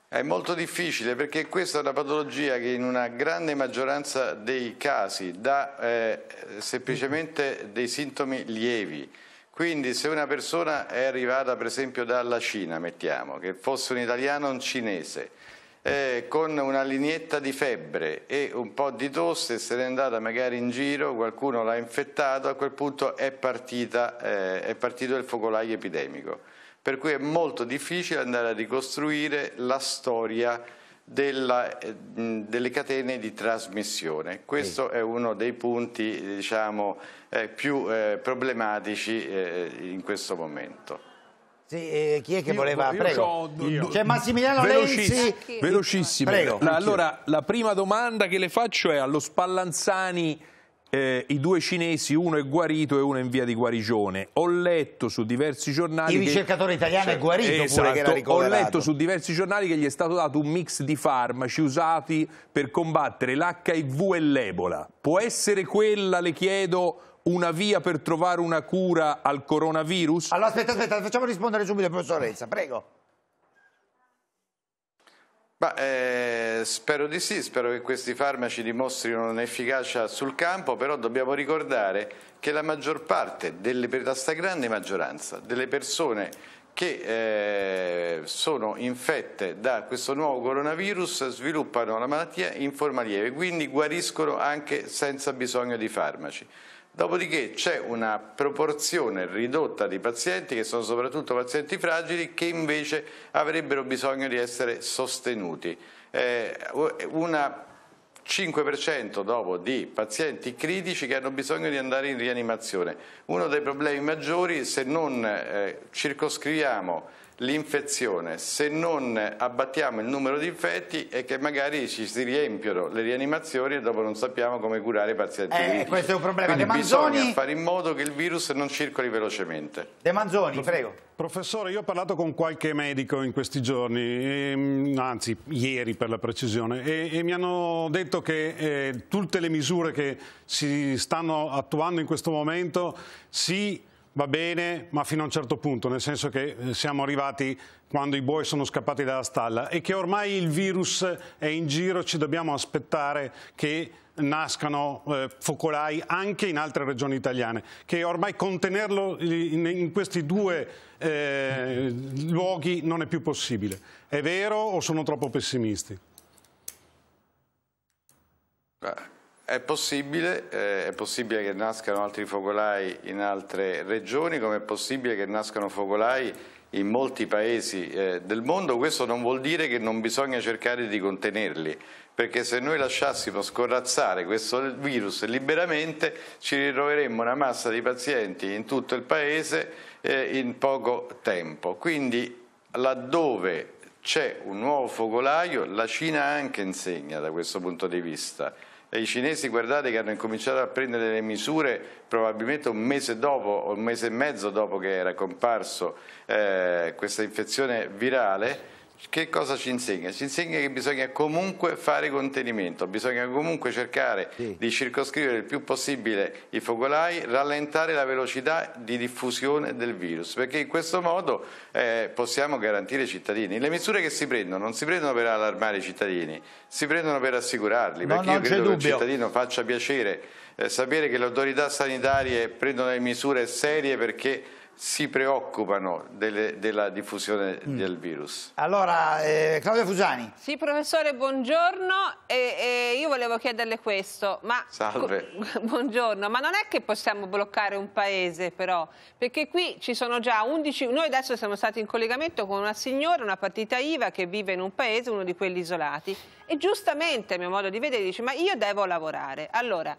È molto difficile perché questa è una patologia che in una grande maggioranza dei casi dà eh, semplicemente dei sintomi lievi. Quindi se una persona è arrivata per esempio dalla Cina, mettiamo, che fosse un italiano o un cinese, eh, con una linietta di febbre e un po' di tosse, se n'è andata magari in giro, qualcuno l'ha infettato, a quel punto è, partita, eh, è partito il focolaio epidemico. Per cui è molto difficile andare a ricostruire la storia della, eh, delle catene di trasmissione. Questo sì. è uno dei punti eh, diciamo, eh, più eh, problematici eh, in questo momento. Sì, eh, chi è che io, voleva? Prego. C'è cioè, Massimiliano Velocissi, Lenzi. Velocissimo. Prego. La, allora, la prima domanda che le faccio è allo Spallanzani. Eh, I due cinesi, uno è guarito e uno è in via di guarigione. Ho letto su diversi giornali. Il ricercatore che... italiano è guarito esatto, pure che esatto. era Ho letto su diversi giornali che gli è stato dato un mix di farmaci usati per combattere l'HIV e l'Ebola. Può essere quella, le chiedo, una via per trovare una cura al coronavirus? Allora aspetta, aspetta, facciamo rispondere subito professor professoressa, prego. Ma, eh, spero di sì, spero che questi farmaci dimostrino un'efficacia sul campo, però dobbiamo ricordare che la maggior parte, delle, la stragrande maggioranza delle persone che eh, sono infette da questo nuovo coronavirus sviluppano la malattia in forma lieve, quindi guariscono anche senza bisogno di farmaci. Dopodiché c'è una proporzione ridotta di pazienti, che sono soprattutto pazienti fragili, che invece avrebbero bisogno di essere sostenuti. Eh, una 5% dopo di pazienti critici che hanno bisogno di andare in rianimazione. Uno dei problemi maggiori, se non eh, circoscriviamo l'infezione se non abbattiamo il numero di infetti è che magari ci si riempiono le rianimazioni e dopo non sappiamo come curare i pazienti eh, questo è un problema Quindi De Manzoni... bisogna fare in modo che il virus non circoli velocemente De Manzoni, prego Professore, io ho parlato con qualche medico in questi giorni, e, ehm, anzi ieri per la precisione, e, e mi hanno detto che eh, tutte le misure che si stanno attuando in questo momento si va bene, ma fino a un certo punto, nel senso che eh, siamo arrivati quando i buoi sono scappati dalla stalla e che ormai il virus è in giro, ci dobbiamo aspettare che nascano eh, focolai anche in altre regioni italiane, che ormai contenerlo in, in questi due eh, luoghi non è più possibile. È vero o sono troppo pessimisti? Beh. È possibile, eh, è possibile, che nascano altri focolai in altre regioni, come è possibile che nascano focolai in molti paesi eh, del mondo. Questo non vuol dire che non bisogna cercare di contenerli, perché se noi lasciassimo scorrazzare questo virus liberamente ci ritroveremmo una massa di pazienti in tutto il paese eh, in poco tempo. Quindi laddove c'è un nuovo focolaio, la Cina anche insegna da questo punto di vista i cinesi guardate che hanno incominciato a prendere le misure probabilmente un mese dopo o un mese e mezzo dopo che era comparso eh, questa infezione virale che cosa ci insegna? Ci insegna che bisogna comunque fare contenimento, bisogna comunque cercare sì. di circoscrivere il più possibile i focolai, rallentare la velocità di diffusione del virus, perché in questo modo eh, possiamo garantire i cittadini. Le misure che si prendono non si prendono per allarmare i cittadini, si prendono per assicurarli, no, perché io credo che il cittadino faccia piacere eh, sapere che le autorità sanitarie prendono le misure serie perché si preoccupano delle, della diffusione mm. del virus. Allora, eh, Claudia Fusani. Sì, professore, buongiorno. E, e io volevo chiederle questo. Ma, Salve. Buongiorno, ma non è che possiamo bloccare un paese però, perché qui ci sono già 11... Noi adesso siamo stati in collegamento con una signora, una partita IVA che vive in un paese, uno di quelli isolati, e giustamente, a mio modo di vedere, dice ma io devo lavorare. Allora,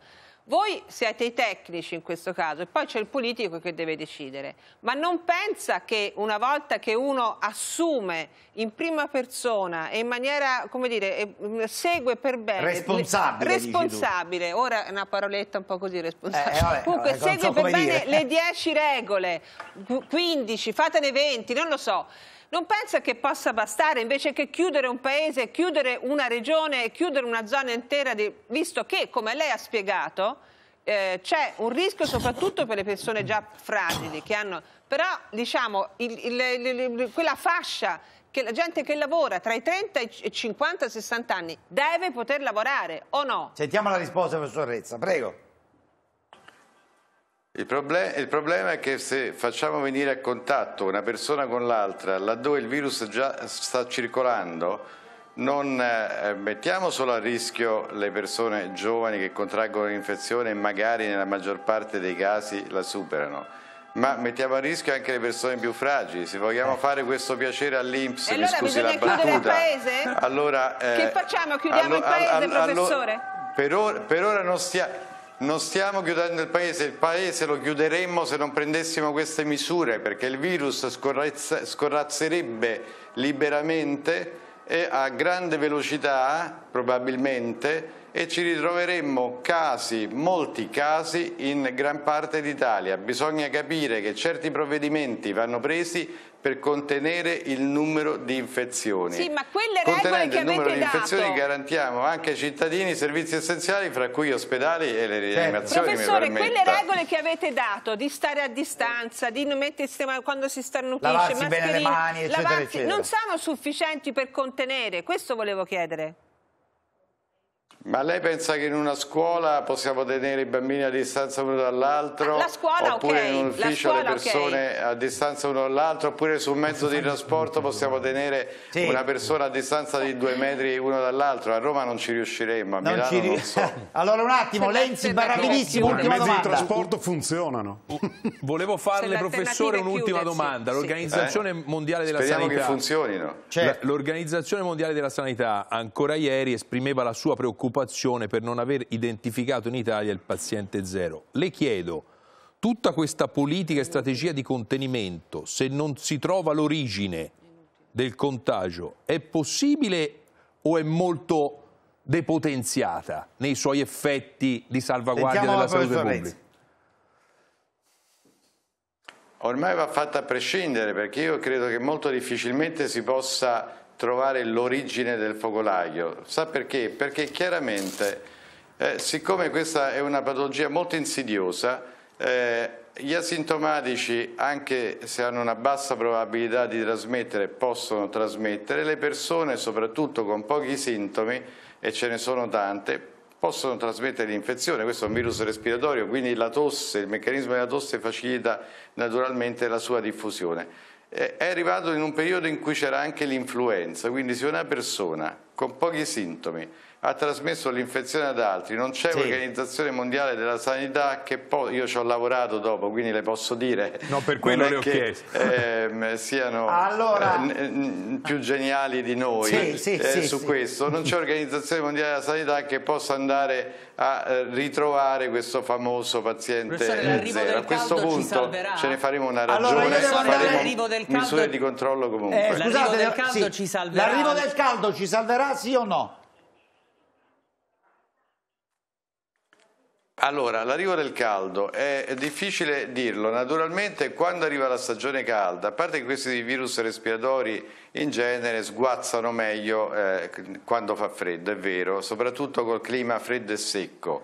voi siete i tecnici in questo caso e poi c'è il politico che deve decidere, ma non pensa che una volta che uno assume in prima persona e in maniera, come dire, mm, segue per bene... Responsabile. responsabile, ora è una paroletta un po' così responsabile. Eh, vabbè, Comunque vabbè, segue so per bene dire. le 10 regole, 15, fatene 20, non lo so non pensa che possa bastare invece che chiudere un paese, chiudere una regione e chiudere una zona intera, di... visto che, come lei ha spiegato, eh, c'è un rischio soprattutto per le persone già fragili, che hanno... però diciamo, il, il, il, quella fascia che la gente che lavora tra i 30 e i 50 e 60 anni deve poter lavorare o no? Sentiamo la risposta, Rezza, prego. Il, problem il, problema è che se facciamo venire a contatto una persona con l'altra laddove il virus già sta circolando, non eh, mettiamo solo a rischio le persone giovani che contraggono l'infezione e magari nella maggior parte dei casi la superano, ma mettiamo a rischio anche le persone più fragili. Se vogliamo eh. fare questo piacere all'Inps, allora mi scusi la battuta. Allora, eh, che facciamo? Chiudiamo il paese, professore? Per ora, per ora non stiamo non stiamo chiudendo il paese, il paese lo chiuderemmo se non prendessimo queste misure perché il virus scorrazzerebbe liberamente e a grande velocità probabilmente e ci ritroveremmo casi, molti casi in gran parte d'Italia. Bisogna capire che certi provvedimenti vanno presi per contenere il numero di infezioni. Sì, ma quelle regole Contenendo che il numero di infezioni garantiamo anche ai cittadini servizi essenziali, fra cui ospedali e le certo. rianimazioni. Certo. Professore, quelle regole che avete dato di stare a distanza, di non mettersi quando si starnutisce, lavarsi bene le mani, eccetera, lavarsi, eccetera. non sono sufficienti per contenere? Questo volevo chiedere. Ma lei pensa che in una scuola possiamo tenere i bambini a distanza uno dall'altro? La scuola, oppure okay. in un ufficio scuola, le persone okay. a distanza uno dall'altro? Oppure su un mezzo di trasporto possiamo tenere sì. una persona a distanza di due metri uno dall'altro? A Roma non ci riusciremmo, a non Milano ci... non so. allora un attimo, cioè, Lenzi, barabilissimo, no, ultima I mezzi di trasporto funzionano. Volevo cioè, farle, professore, un'ultima domanda. L'Organizzazione eh? Mondiale della Speriamo Sanità... Speriamo che funzionino. Certo. L'Organizzazione Mondiale della Sanità ancora ieri esprimeva la sua preoccupazione preoccupazione per non aver identificato in Italia il paziente zero. Le chiedo, tutta questa politica e strategia di contenimento, se non si trova l'origine del contagio, è possibile o è molto depotenziata nei suoi effetti di salvaguardia Sentiamo della salute pubblica? Ormai va fatta a prescindere perché io credo che molto difficilmente si possa trovare l'origine del focolaio. Sa perché? Perché chiaramente, eh, siccome questa è una patologia molto insidiosa, eh, gli asintomatici, anche se hanno una bassa probabilità di trasmettere, possono trasmettere, le persone, soprattutto con pochi sintomi, e ce ne sono tante, possono trasmettere l'infezione, questo è un virus respiratorio, quindi la tosse, il meccanismo della tosse facilita naturalmente la sua diffusione. Eh, è arrivato in un periodo in cui c'era anche l'influenza, quindi se una persona con pochi sintomi ha trasmesso l'infezione ad altri, non c'è sì. organizzazione mondiale della sanità che poi, io ci ho lavorato dopo, quindi le posso dire, no, per quello non è che eh, siano allora... Eh, più geniali di noi sì, sì, eh, su questo, non c'è organizzazione mondiale della sanità che possa andare a eh, ritrovare questo famoso paziente zero. A questo punto ce ne faremo una ragione, allora, faremo del caldo... misure di controllo comunque. Eh, scusate, l'arrivo del, caldo sì. ci salverà. l'arrivo del caldo ci salverà sì o no? Allora, l'arrivo del caldo è difficile dirlo, naturalmente quando arriva la stagione calda, a parte che questi virus respiratori in genere sguazzano meglio eh, quando fa freddo, è vero, soprattutto col clima freddo e secco.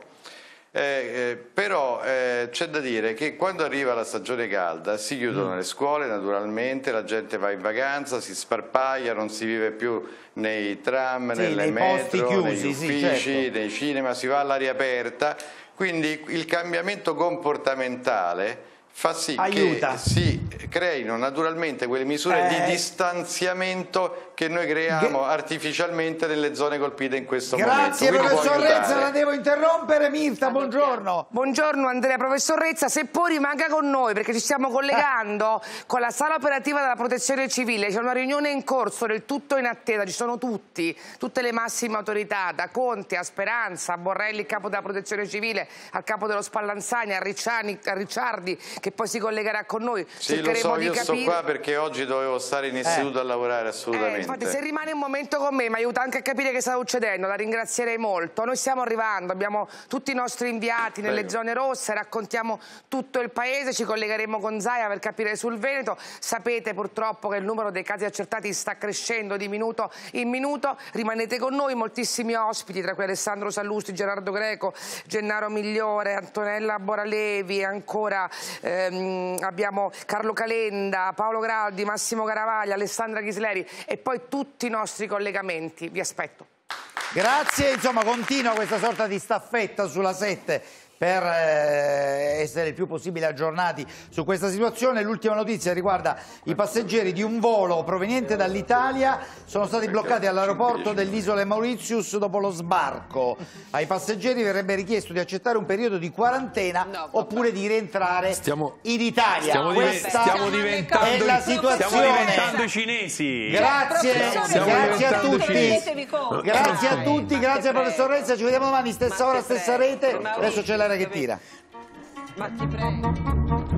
Eh, eh, però eh, c'è da dire che quando arriva la stagione calda si chiudono mm. le scuole naturalmente, la gente va in vacanza, si sparpaglia, non si vive più nei tram, sì, nelle metro, chiusi, negli uffici, sì, certo. nei cinema, si va all'aria aperta quindi il cambiamento comportamentale fa sì Aiuta. che si creino naturalmente quelle misure eh, di distanziamento che noi creiamo che... artificialmente nelle zone colpite in questo Grazie, momento. Grazie Rezza, la devo interrompere. Mirta, buongiorno. Buongiorno Andrea, Rezza, se seppur rimanga con noi perché ci stiamo collegando eh. con la sala operativa della protezione civile, c'è una riunione in corso del tutto in attesa, ci sono tutti, tutte le massime autorità, da Conte a Speranza, a Borrelli, capo della protezione civile, al capo dello Spallanzani, a, Ricciani, a Ricciardi che poi si collegherà con noi. Sì, Cercheremo lo so, di io capire. sto qua perché oggi dovevo stare in istituto eh. a lavorare assolutamente. Eh, infatti se rimane un momento con me, mi aiuta anche a capire che sta succedendo, la ringrazierei molto. Noi stiamo arrivando, abbiamo tutti i nostri inviati Prego. nelle zone rosse, raccontiamo tutto il paese, ci collegheremo con Zaia per capire sul Veneto. Sapete purtroppo che il numero dei casi accertati sta crescendo di minuto in minuto. Rimanete con noi, moltissimi ospiti, tra cui Alessandro Sallusti, Gerardo Greco, Gennaro Migliore, Antonella Boralevi, ancora ehm, abbiamo Carlo Calenda, Paolo Graldi, Massimo Caravaglia, Alessandra Ghisleri e poi tutti i nostri collegamenti. Vi aspetto. Grazie, insomma continua questa sorta di staffetta sulla sette per eh, essere il più possibile aggiornati su questa situazione. L'ultima notizia riguarda i passeggeri di un volo proveniente dall'Italia sono stati bloccati all'aeroporto dell'isola Mauritius dopo lo sbarco. Ai passeggeri verrebbe richiesto di accettare un periodo di quarantena oppure di rientrare stiamo, in Italia. Stiamo, questa stiamo diventando, è la situazione. Stiamo diventando i cinesi. Grazie, cioè, grazie a tutti. Grazie a tutti, grazie professoressa, ci vediamo domani stessa ora, stessa rete. Adesso c'è la guarda che tira. Ma ti prego.